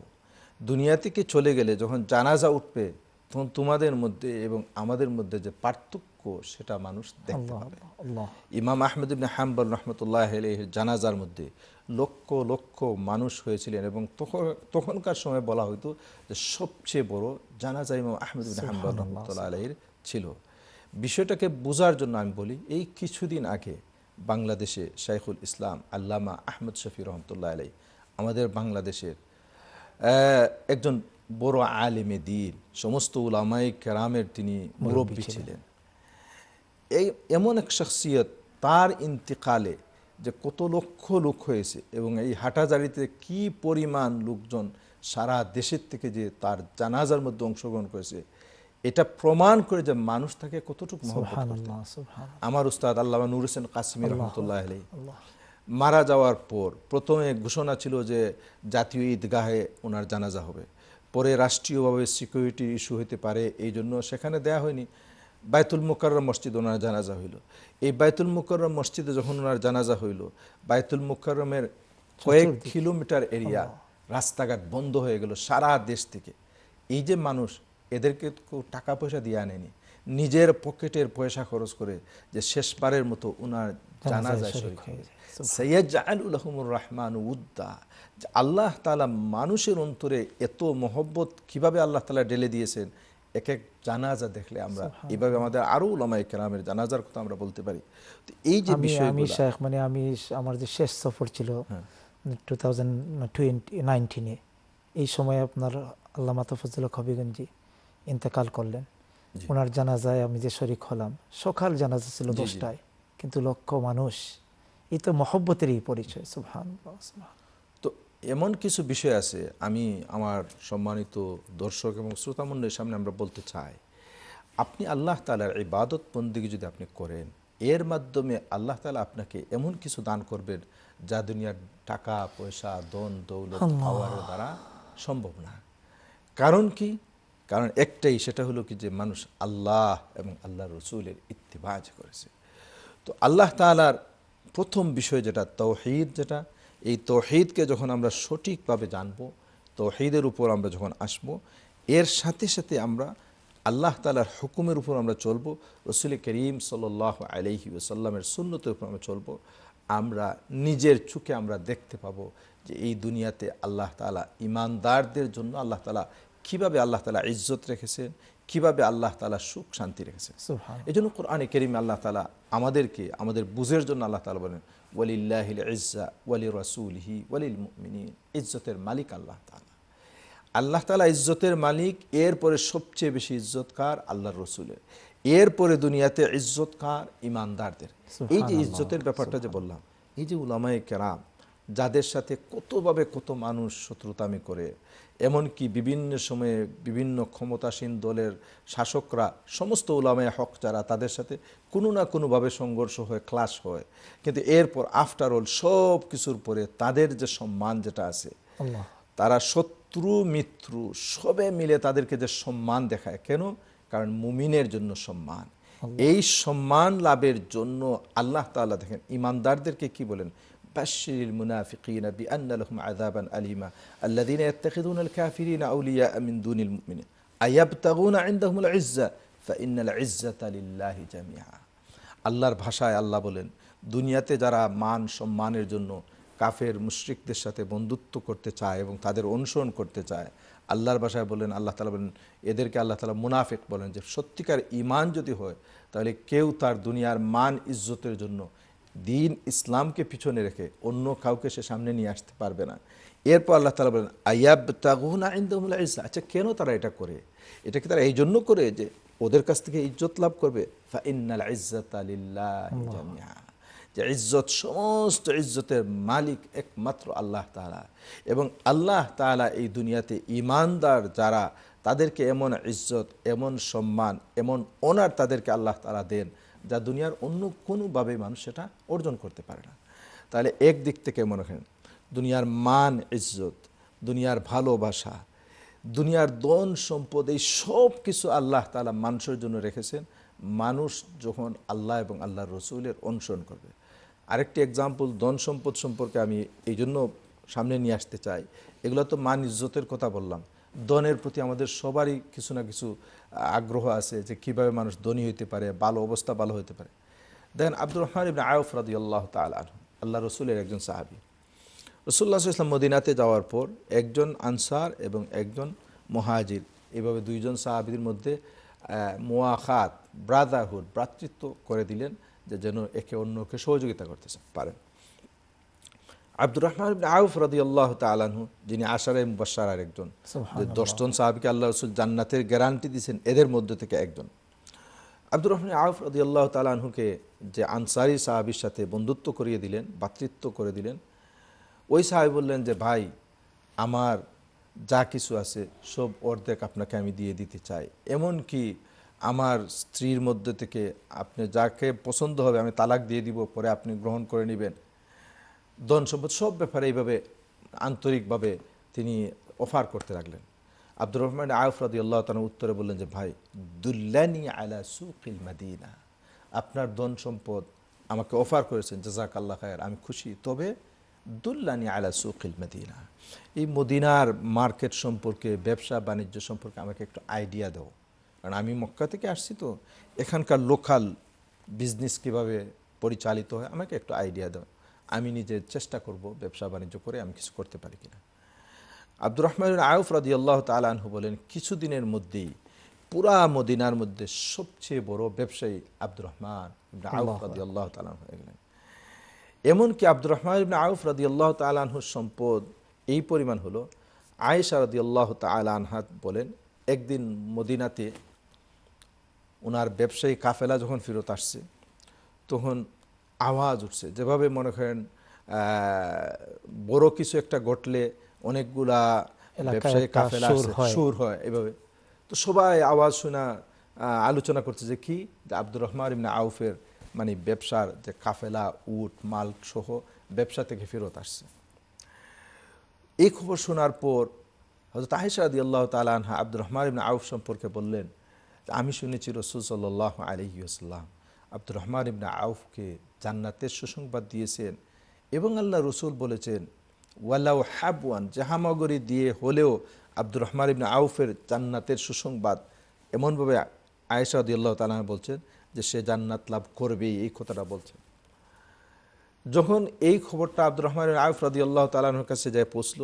দুনিয়া থেকে চলে গেলে যখন জানাজা উঠবে তখন তোমাদের মধ্যে এবং আমাদের মধ্যে যে পার্থক্য সেটা মানুষ দেখতে পাবে ইমাম আহমেদ ইবনে হাম্বাল রহমতুল্লাহ জানাজার মধ্যে লক্ষ লক্ষ মানুষ হয়েছিলেন এবং তখন তখনকার সময় বলা হতো যে সবচেয়ে বড় জানাজা ইমাম আহমেদ হাম্বাল রহমতুল্লাহ আলহির ছিল বিষয়টাকে বোঝার জন্য আমি বলি এই কিছুদিন আগে বাংলাদেশে শাইখুল ইসলাম আল্লামা আহমদ শফি রহমতুল্লাহ আলাই আমাদের বাংলাদেশের একজন বড় আলিমে দিন সমস্ত উলামাই কেরামের তিনি মুরব্বী ছিলেন এই এমন এক শখসিয়ত তার ইন্তিকালে যে কত লক্ষ লোক হয়েছে এবং এই হাঁটাজারিতে কি পরিমাণ লোকজন সারা দেশের থেকে যে তার জানাজার মধ্যে অংশগ্রহণ করেছে এটা প্রমাণ করে যে মানুষ তাকে কতটুকু আমার উস্তাদ আল্লাহ নুর হোসেন কাসিম রহমতুল্লাহ আলী মারা যাওয়ার পর প্রথমে ঘোষণা ছিল যে জাতীয় ঈদগাহে ওনার জানাজা হবে পরে রাষ্ট্রীয়ভাবে সিকিউরিটি ইস্যু হতে পারে এই জন্য সেখানে দেয়া হয়নি বায়তুল মুকর মসজিদ ওনার জানাজা হইল এই বায়তুল মুকর মসজিদে যখন ওনার জানাজা হইল বায়তুল মুকরমের কয়েক কিলোমিটার এরিয়া রাস্তাঘাট বন্ধ হয়ে গেল সারা দেশ থেকে এই যে মানুষ এদেরকে টাকা পয়সা দিয়ে আনেনি নিজের পকেটের পয়সা খরচ করে যে শেষবারের মতো উনার জানাজা শরীর সৈয়দ রহমান উদ্দা আল্লাহ তালা মানুষের অন্তরে এত মহব্বত কিভাবে আল্লাহ তালা ডেলে দিয়েছেন এক এক জানাজা দেখলে আমরা এইভাবে আমাদের আরো ওলামাই কেরামের জানাজার কথা আমরা বলতে পারি তো এই যে বিষয় আমি শেখ মানে আমি আমার যে শেষ সফর ছিল টু হ্যাঁ। থাউজেন্ড এই সময় আপনার আল্লাহ মাতফজুল্লাহ হবিগঞ্জি ইন্তেকাল করলেন ওনার জানাজায় আমি যে শরিক হলাম সকাল জানাজা ছিল দশটায় কিন্তু লক্ষ মানুষ এই তো মহব্বতেরই পরিচয় সুহান তো এমন কিছু বিষয় আছে আমি আমার সম্মানিত দর্শক এবং শ্রোতামণ্ডের সামনে আমরা বলতে চাই আপনি আল্লাহ তালার এই বাদত বন্দিকে যদি আপনি করেন এর মাধ্যমে আল্লাহ তালা আপনাকে এমন কিছু দান করবেন যা দুনিয়ার টাকা পয়সা দন দৌলত পাওয়ার দ্বারা সম্ভব না কারণ কি কারণ একটাই সেটা হলো কি যে মানুষ আল্লাহ এবং আল্লাহ রসুলের ইতিবাজ করেছে তো আল্লাহ তালার প্রথম বিষয় যেটা তৌহিদ যেটা এই তৌহিদকে যখন আমরা সঠিকভাবে জানবো তৌহিদের উপর আমরা যখন আসব এর সাথে সাথে আমরা আল্লাহ তালার হুকুমের উপর আমরা চলব রসুল করিম সাল আলহি ওসাল্লামের সুন্নতের উপর আমরা চলব আমরা নিজের চোখে আমরা দেখতে পাবো যে এই দুনিয়াতে আল্লাহ তালা ইমানদারদের জন্য আল্লাহ তালা কিভাবে আল্লাহ তালা ইজ্জত রেখেছেন কিভাবে আল্লাহ তালা সুখ শান্তি রেখেছেন এই জন্য কোরআনে কেরিমে আল্লাহ তালা আমাদেরকে আমাদের বুঝের জন্য আল্লাহ তালা বলেন ওয়ালিল্লাহিল ইজ্জা ওয়ালি রসুলহি ওয়ালিল মিনীন ইজ্জতের মালিক আল্লাহ তালা আল্লাহ তালা ইজ্জতের মালিক এরপরে সবচেয়ে বেশি ইজ্জত কার আল্লাহর রসুলের এরপরে দুনিয়াতে ইজ্জত কার ইমানদারদের এই যে ইজ্জতের ব্যাপারটা যে বললাম এই যে উলামায় কেরাম যাদের সাথে কতভাবে কত মানুষ শত্রুতামি করে এমনকি বিভিন্ন সময়ে বিভিন্ন ক্ষমতাসীন দলের শাসকরা সমস্ত উলামায় হক যারা তাদের সাথে কোনো না কোনোভাবে সংঘর্ষ হয় ক্লাস হয় কিন্তু এরপর আফটার অল সব কিছুর পরে তাদের যে সম্মান যেটা আছে তারা শত্রু মিত্র সবে মিলে তাদেরকে যে সম্মান দেখায় কেন কারণ মুমিনের জন্য সম্মান এই সম্মান লাভের জন্য আল্লাহ তাল্লাহ দেখেন ইমানদারদেরকে কি বলেন بشر المنافقين بأن لهم عذابا أليما الذين يتخذون الكافرين أولياء من دون المؤمنين أيبتغون عندهم العزة فإن العزة لله جميعا আল্লাহর ভাষায় আল্লাহ বলেন দুনিয়াতে যারা মান সম্মানের জন্য কাফের মুশ্রিকদের সাথে বন্ধুত্ব করতে চায় এবং তাদের অনুসরণ করতে চায় আল্লাহর ভাষায় বলেন আল্লাহ তালা বলেন এদেরকে আল্লাহ তালা মুনাফিক বলেন যে সত্যিকার ইমান যদি হয় তাহলে কেউ তার দুনিয়ার মান ইজ্জতের জন্য দিন ইসলামকে পিছনে রেখে অন্য কাউকে সে সামনে নিয়ে আসতে পারবে না এরপর আল্লাহ তালা বলেন আয়াব তাগুনা আইন্দুল ইসলাম আচ্ছা কেন তারা এটা করে এটা তারা এই জন্য করে যে ওদের কাছ থেকে ইজ্জত লাভ করবে যে ইজ্জত সমস্ত ইজ্জতের মালিক একমাত্র আল্লাহ তালা এবং আল্লাহ তালা এই দুনিয়াতে ইমানদার যারা তাদেরকে এমন ইজ্জত এমন সম্মান এমন অনার তাদেরকে আল্লাহ তালা দেন যা দুনিয়ার অন্য কোনোভাবে মানুষ সেটা অর্জন করতে পারে না তাহলে একদিক থেকে মনে করেন দুনিয়ার মান ইজ্জত দুনিয়ার ভালোবাসা দুনিয়ার দন সম্পদ এই সব কিছু আল্লাহ তালা মানুষের জন্য রেখেছেন মানুষ যখন আল্লাহ এবং আল্লাহ রসুলের অনুসরণ করবে আরেকটি এক্সাম্পল দন সম্পদ সম্পর্কে আমি এই জন্য সামনে নিয়ে আসতে চাই এগুলো তো মান ইজ্জতের কথা বললাম দনের প্রতি আমাদের সবারই কিছু না কিছু আগ্রহ আছে যে কিভাবে মানুষ ধনী হইতে পারে ভালো অবস্থা ভালো হতে পারে দেখেন আব্দুর রহমান ইবিন আয়ফ রাদি আল্লাহ তাল আল্লাহ রসুলের একজন সাহাবি রসুল্লাহ ইসলাম মদিনাতে যাওয়ার পর একজন আনসার এবং একজন মহাজির এভাবে দুইজন সাহাবিদের মধ্যে মোয়াখাত ব্রাদারহুড ভ্রাতৃত্ব করে দিলেন যে যেন একে অন্যকে সহযোগিতা করতে পারেন আব্দুর রহমান আউফ আল্লাহ তালাহু যিনি আশারে মুবাসার একজন দশজন সাহাবিকে আল্লাহ রসুল জান্নাতের গ্যারান্টি দিয়েছেন এদের মধ্যে থেকে একজন আব্দুর রহমান আউফ আল্লাহ তালাহুকে যে আনসারি সাহাবির সাথে বন্ধুত্ব করিয়ে দিলেন বাতৃত্ব করে দিলেন ওই সাহেব বললেন যে ভাই আমার যা কিছু আছে সব অর্ধেক আপনাকে আমি দিয়ে দিতে চাই এমন কি আমার স্ত্রীর মধ্যে থেকে আপনি যাকে পছন্দ হবে আমি তালাক দিয়ে দিব পরে আপনি গ্রহণ করে নেবেন ধন সম্পদ সব ব্যাপারে এইভাবে আন্তরিকভাবে তিনি অফার করতে লাগলেন আব্দুর রহমান আয়ফরাদ আল্লাহ তালা উত্তরে বললেন যে ভাই দুল্লানি আলা সুফিল মাদিনা আপনার ধন সম্পদ আমাকে অফার করেছেন জাজাক আল্লাহ খায়ের আমি খুশি তবে দুল্লানি আলা সুফিল মাদিনা এই মদিনার মার্কেট সম্পর্কে ব্যবসা বাণিজ্য সম্পর্কে আমাকে একটু আইডিয়া দাও কারণ আমি মক্কা থেকে আসছি তো এখানকার লোকাল বিজনেস কীভাবে পরিচালিত হয় আমাকে একটু আইডিয়া দাও আমি নিজে চেষ্টা করব ব্যবসা বাণিজ্য করে আমি কিছু করতে পারি কিনা আব্দুর রহমান আয়ুফ রাজি আল্লাহ তালাহু বলেন কিছুদিনের মধ্যেই পুরা মদিনার মধ্যে সবচেয়ে বড় ব্যবসায়ী আব্দুর রহমান আউফ রাজি আল্লাহ তালাহ হয়ে গেলেন এমনকি আব্দুর রহমান আউফ রাজি আল্লাহ তালাহুর সম্পদ এই পরিমাণ হলো আয়েশা রাজি আল্লাহ তালহাত বলেন একদিন মদিনাতে ওনার ব্যবসায়ী কাফেলা যখন ফেরত আসছে তখন আওয়াজ উঠছে যেভাবে মনে করেন বড় কিছু একটা ঘটলে অনেকগুলা সুর হয় এভাবে তো সবাই আওয়াজ শোনা আলোচনা করছে যে কি যে আব্দুর রহমান ইমনা আউফের মানে ব্যবসার যে কাফেলা উট মাল সহ ব্যবসা থেকে ফেরত আসছে এই খবর শোনার পর হজরত আহিসা আল্লাহ তালা আনহা আব্দুর রহমান ইবনা আউফ সম্পর্কে বললেন আমি শুনেছি রসুল সাল্লাহ আলহিউসাল্লাম আব্দুর রহমান ইবনা আউফকে জান্নাতের সুসংবাদ দিয়েছেন এবং আল্লাহ রসুল বলেছেন ওয়ালাউ ওয়ান জাহামাগরি দিয়ে হলেও আব্দুর রহমান ইবনা আউফের জান্নাতের সুসংবাদ এমনভাবে আয়েশা আল্লাহ তালা বলছেন যে সে জান্নাত লাভ করবেই এই কথাটা বলছেন যখন এই খবরটা আব্দুর রহমান আউফ রাদি আল্লাহ তালাহর কাছে যায় পৌঁছল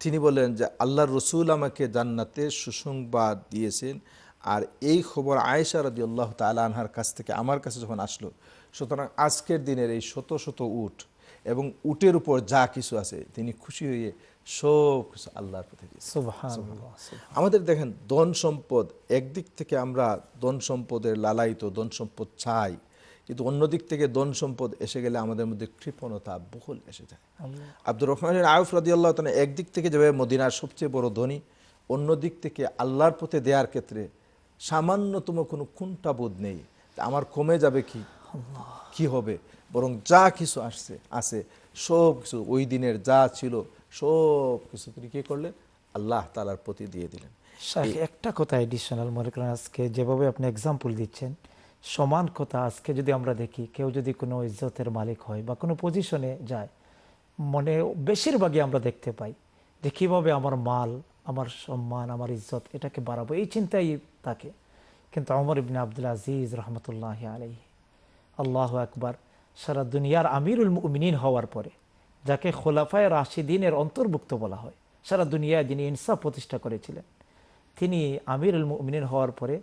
তিনি বলেন যে আল্লাহ রসুল আমাকে জান্নাতের সুসংবাদ দিয়েছেন আর এই খবর আয়েশা রদি আল্লাহ তালা কাছ থেকে আমার কাছে যখন আসলো সুতরাং আজকের দিনের এই শত শত উট এবং উটের উপর যা কিছু আছে তিনি খুশি হয়ে সব কিছু আল্লাহর পথে আমাদের দেখেন দন সম্পদ একদিক থেকে আমরা দন সম্পদের লালায়িত দন সম্পদ চাই কিন্তু অন্যদিক থেকে দন সম্পদ এসে গেলে আমাদের মধ্যে কৃপণতা বহুল এসে যায় আব্দুর রহমানের আয়ুফ রাদিয়াল্লাহ আল্লাহ একদিক থেকে যেভাবে মদিনার সবচেয়ে বড় ধনী অন্যদিক থেকে আল্লাহর পথে দেওয়ার ক্ষেত্রে সামান্যতম কোনো বোধ নেই আমার কমে যাবে কি কি হবে বরং যা কিছু আসছে আছে সব কিছু ওই দিনের যা ছিল সব কিছু তিনি কী করলেন আল্লাহ তালার প্রতি দিয়ে দিলেন একটা কথা এডিশনাল মনে করেন আজকে যেভাবে আপনি এক্সাম্পল দিচ্ছেন সমান কথা আজকে যদি আমরা দেখি কেউ যদি কোনো ইজ্জতের মালিক হয় বা কোনো পজিশনে যায় মনে বেশিরভাগই আমরা দেখতে পাই যে কীভাবে আমার মাল আমার সম্মান আমার ইজ্জত এটাকে বাড়াবো এই চিন্তাই তাকে কিন্তু অমর ইবিন আবদুল আজিজ রহমতুল্লাহ আলাই আল্লাহ আকবার সারা দুনিয়ার আমিরুল উমিনিন হওয়ার পরে যাকে খোলাফায় রাশিদিনের অন্তর্ভুক্ত বলা হয় সারা দুনিয়ায় যিনি ইনসাফ প্রতিষ্ঠা করেছিলেন তিনি আমিরুল উমিনিন হওয়ার পরে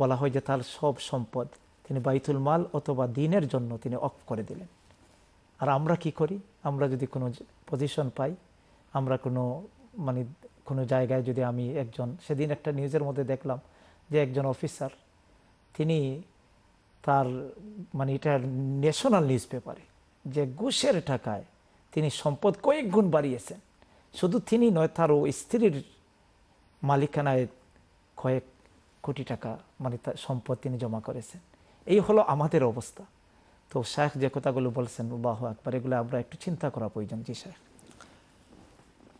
বলা হয় যে তার সব সম্পদ তিনি বাইতুল মাল অথবা দিনের জন্য তিনি অফ করে দিলেন আর আমরা কি করি আমরা যদি কোনো পজিশন পাই আমরা কোনো মানে কোনো জায়গায় যদি আমি একজন সেদিন একটা নিউজের মধ্যে দেখলাম যে একজন অফিসার তিনি তার মানে এটা ন্যাশনাল নিউজ পেপারে যে ঘুষের টাকায় তিনি সম্পদ কয়েক গুণ বাড়িয়েছেন শুধু তিনি নয় তার ও স্ত্রীর মালিকানায় কয়েক কোটি টাকা মানে তার সম্পদ তিনি জমা করেছেন এই হলো আমাদের অবস্থা তো শাহ যে কথাগুলো বলছেন বাহ একবার এগুলো আমরা একটু চিন্তা করা প্রয়োজন জি শাহ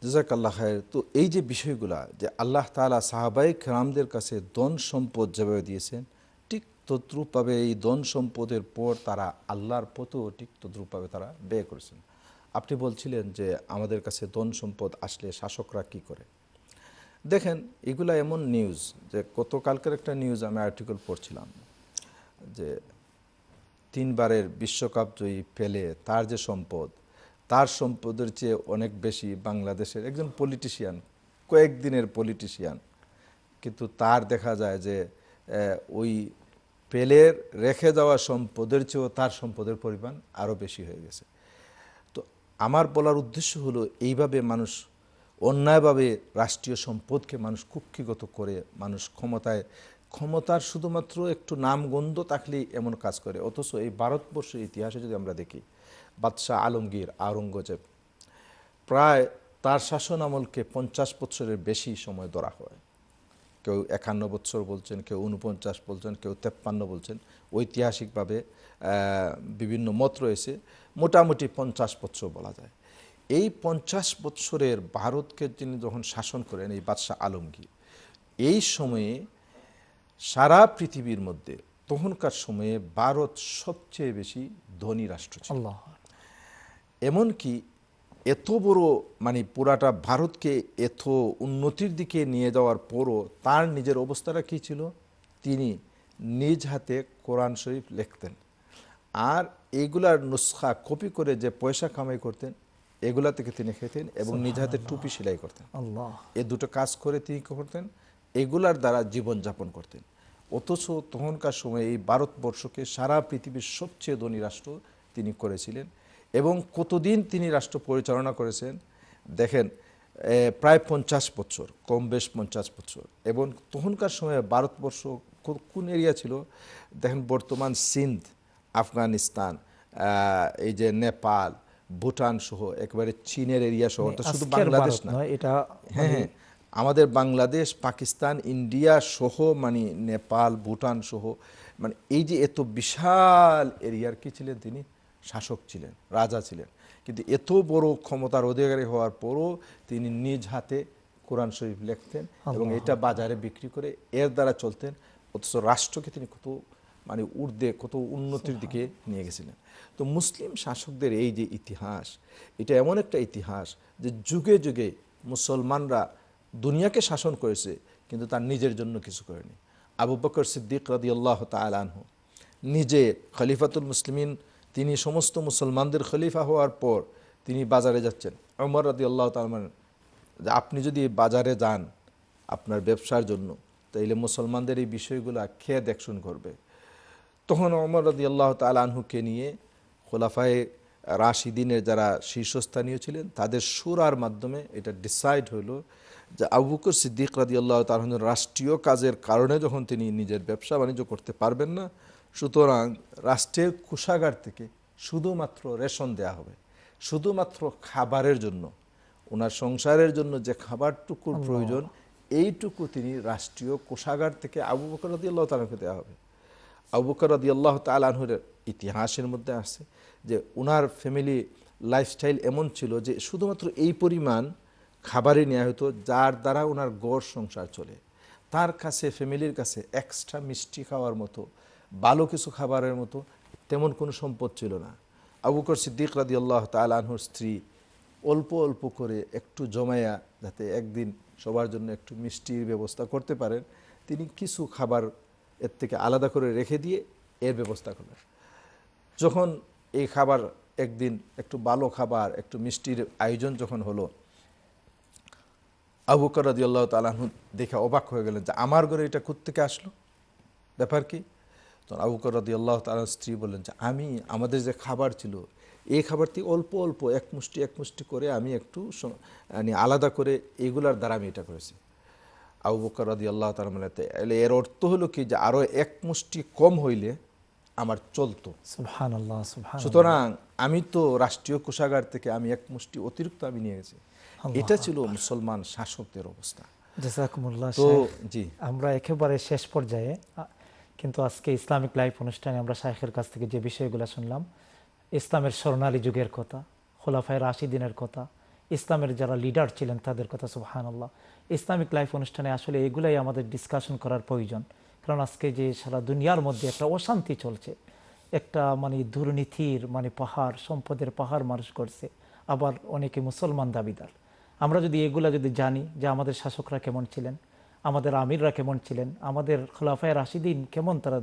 আল্লাহ খায়ের তো এই যে বিষয়গুলা যে আল্লাহ তালা সাহাবাই খেরামদের কাছে দন সম্পদ যেভাবে দিয়েছেন ঠিক তদ্রুপভাবে এই দন সম্পদের পর তারা আল্লাহর পথও ঠিক তদ্রুপভাবে তারা ব্যয় করেছেন আপনি বলছিলেন যে আমাদের কাছে দন সম্পদ আসলে শাসকরা কি করে দেখেন এগুলা এমন নিউজ যে গতকালকের একটা নিউজ আমি আর্টিকেল পড়ছিলাম যে তিনবারের বিশ্বকাপ জয়ী পেলে তার যে সম্পদ তার সম্পদের চেয়ে অনেক বেশি বাংলাদেশের একজন পলিটিশিয়ান কয়েকদিনের পলিটিশিয়ান কিন্তু তার দেখা যায় যে ওই পেলের রেখে যাওয়া সম্পদের চেয়েও তার সম্পদের পরিমাণ আরও বেশি হয়ে গেছে তো আমার বলার উদ্দেশ্য হলো এইভাবে মানুষ অন্যায়ভাবে রাষ্ট্রীয় সম্পদকে মানুষ কুক্ষিগত করে মানুষ ক্ষমতায় ক্ষমতার শুধুমাত্র একটু নামগন্ধ থাকলেই এমন কাজ করে অথচ এই ভারতবর্ষের ইতিহাসে যদি আমরা দেখি বাদশাহ আলমগীর আওরঙ্গজেব প্রায় তার শাসন আমলকে পঞ্চাশ বছরের বেশি সময় ধরা হয় কেউ একান্ন বছর বলছেন কেউ উনপঞ্চাশ বলছেন কেউ তেপ্পান্ন বলছেন ঐতিহাসিকভাবে বিভিন্ন মত রয়েছে মোটামুটি পঞ্চাশ বছর বলা যায় এই পঞ্চাশ বৎসরের ভারতকে তিনি যখন শাসন করেন এই বাদশাহ আলমগীর এই সময়ে সারা পৃথিবীর মধ্যে তখনকার সময়ে ভারত সবচেয়ে বেশি ধনী রাষ্ট্র ছিল এমনকি এত বড় মানে পুরাটা ভারতকে এত উন্নতির দিকে নিয়ে যাওয়ার পরও তার নিজের অবস্থাটা কী ছিল তিনি নিজ হাতে কোরআন শরীফ লিখতেন আর এগুলার নুসখা কপি করে যে পয়সা কামাই করতেন এগুলা থেকে তিনি খেতেন এবং নিজ হাতে টুপি সেলাই করতেন এ দুটো কাজ করে তিনি করতেন এগুলার দ্বারা জীবনযাপন করতেন অথচ তখনকার সময়ে এই ভারতবর্ষকে সারা পৃথিবীর সবচেয়ে ধনী রাষ্ট্র তিনি করেছিলেন এবং কতদিন তিনি রাষ্ট্র পরিচালনা করেছেন দেখেন প্রায় পঞ্চাশ বছর কম বেশ পঞ্চাশ বছর এবং তখনকার সময়ে ভারতবর্ষ কোন এরিয়া ছিল দেখেন বর্তমান সিন্ধ আফগানিস্তান এই যে নেপাল ভুটান সহ একেবারে চীনের এরিয়া সহ মানে শুধু বাংলাদেশ না এটা হ্যাঁ মানে হ্যাঁ আমাদের বাংলাদেশ পাকিস্তান ইন্ডিয়া সহ মানে নেপাল ভুটান সহ মানে এই যে এত বিশাল এরিয়ার কি ছিলেন তিনি শাসক ছিলেন রাজা ছিলেন কিন্তু এত বড় ক্ষমতার অধিকারী হওয়ার পরও তিনি নিজ হাতে কোরআন শরীফ লিখতেন এবং এটা বাজারে বিক্রি করে এর দ্বারা চলতেন অথচ রাষ্ট্রকে তিনি কত মানে উর্ধ্বে কত উন্নতির দিকে নিয়ে গেছিলেন তো মুসলিম শাসকদের এই যে ইতিহাস এটা এমন একটা ইতিহাস যে যুগে যুগে মুসলমানরা দুনিয়াকে শাসন করেছে কিন্তু তার নিজের জন্য কিছু করেনি আবু বকর সিদ্দিক রদি আল্লাহ তালানহ নিজে খলিফাতুল মুসলিমিন তিনি সমস্ত মুসলমানদের খলিফা হওয়ার পর তিনি বাজারে যাচ্ছেন অমর রাদি আল্লাহ তালমান আপনি যদি বাজারে যান আপনার ব্যবসার জন্য তাইলে মুসলমানদের এই বিষয়গুলো খেয়ে দেখশন করবে তখন অমর রদি আল্লাহ আনহুকে নিয়ে খোলাফায় রাশিদিনের যারা শীর্ষস্থানীয় ছিলেন তাদের সুরার মাধ্যমে এটা ডিসাইড হলো যে আবুকুর সিদ্দিক রাদি আল্লাহ তালন রাষ্ট্রীয় কাজের কারণে যখন তিনি নিজের ব্যবসা বাণিজ্য করতে পারবেন না সুতরাং রাষ্ট্রের কোষাগার থেকে শুধুমাত্র রেশন দেয়া হবে শুধুমাত্র খাবারের জন্য ওনার সংসারের জন্য যে খাবারটুকুর প্রয়োজন এইটুকু তিনি রাষ্ট্রীয় কোষাগার থেকে আবু বকর রদি আল্লাহ তালাকে দেওয়া হবে আবু বকর রদি আল্লাহ তালাহুর ইতিহাসের মধ্যে আসছে যে ওনার ফ্যামিলি লাইফস্টাইল এমন ছিল যে শুধুমাত্র এই পরিমাণ খাবারই নেওয়া হতো যার দ্বারা ওনার গড় সংসার চলে তার কাছে ফ্যামিলির কাছে এক্সট্রা মিষ্টি খাওয়ার মতো ভালো কিছু খাবারের মতো তেমন কোনো সম্পদ ছিল না আবুকর সিদ্দিক রাদি আল্লাহ তালাহুর স্ত্রী অল্প অল্প করে একটু জমায়া যাতে একদিন সবার জন্য একটু মিষ্টির ব্যবস্থা করতে পারেন তিনি কিছু খাবার এর থেকে আলাদা করে রেখে দিয়ে এর ব্যবস্থা করলেন যখন এই খাবার একদিন একটু ভালো খাবার একটু মিষ্টির আয়োজন যখন হলো আবুকর রাজি আল্লাহ তালাহু দেখে অবাক হয়ে গেলেন যে আমার ঘরে এটা কোথেকে আসলো ব্যাপার কি তখন আবু রাদি আল্লাহ তালার স্ত্রী বললেন যে আমি আমাদের যে খাবার ছিল এই খাবারটি অল্প অল্প এক মুষ্টি এক মুষ্টি করে আমি একটু মানে আলাদা করে এগুলার দ্বারা আমি এটা করেছি আবু বকর রাদি আল্লাহ তালা মানে এর অর্থ হলো কি যে আরও এক মুষ্টি কম হইলে আমার চলতো সুতরাং আমি তো রাষ্ট্রীয় কোষাগার থেকে আমি এক মুষ্টি অতিরিক্ত আমি নিয়ে গেছি এটা ছিল মুসলমান শাসকদের অবস্থা তো জি আমরা একেবারে শেষ পর্যায়ে কিন্তু আজকে ইসলামিক লাইফ অনুষ্ঠানে আমরা শাহের কাছ থেকে যে বিষয়গুলো শুনলাম ইসলামের স্বর্ণালী যুগের কথা খোলাফায় রাশিদিনের কথা ইসলামের যারা লিডার ছিলেন তাদের কথা সুবাহান আল্লাহ ইসলামিক লাইফ অনুষ্ঠানে আসলে এগুলাই আমাদের ডিসকাশন করার প্রয়োজন কারণ আজকে যে সারা দুনিয়ার মধ্যে একটা অশান্তি চলছে একটা মানে দুর্নীতির মানে পাহাড় সম্পদের পাহাড় মানুষ করছে আবার অনেকে মুসলমান দাবিদার আমরা যদি এগুলা যদি জানি যে আমাদের শাসকরা কেমন ছিলেন আমাদের আমিররা কেমন ছিলেন আমাদের খোলাফায় রাশিদিন কেমন তারা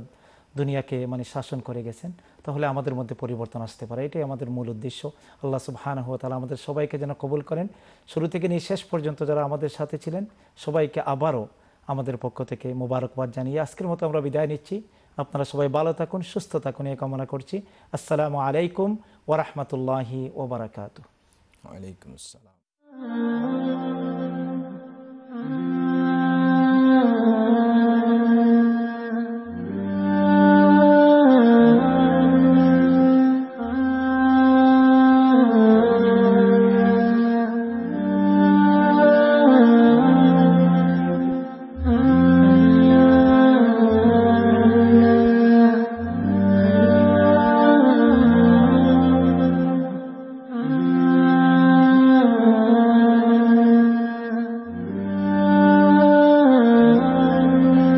দুনিয়াকে মানে শাসন করে গেছেন তাহলে আমাদের মধ্যে পরিবর্তন আসতে পারে এটাই আমাদের মূল উদ্দেশ্য আল্লাহ হান হওয়া তাহলে আমাদের সবাইকে যেন কবুল করেন শুরু থেকে নিয়ে শেষ পর্যন্ত যারা আমাদের সাথে ছিলেন সবাইকে আবারও আমাদের পক্ষ থেকে মোবারকবাদ জানিয়ে আজকের মতো আমরা বিদায় নিচ্ছি আপনারা সবাই ভালো থাকুন সুস্থ থাকুন এই কামনা করছি আসসালামু আলাইকুম ওরহমতুল্লাহি ওবরাকাত আসসালাম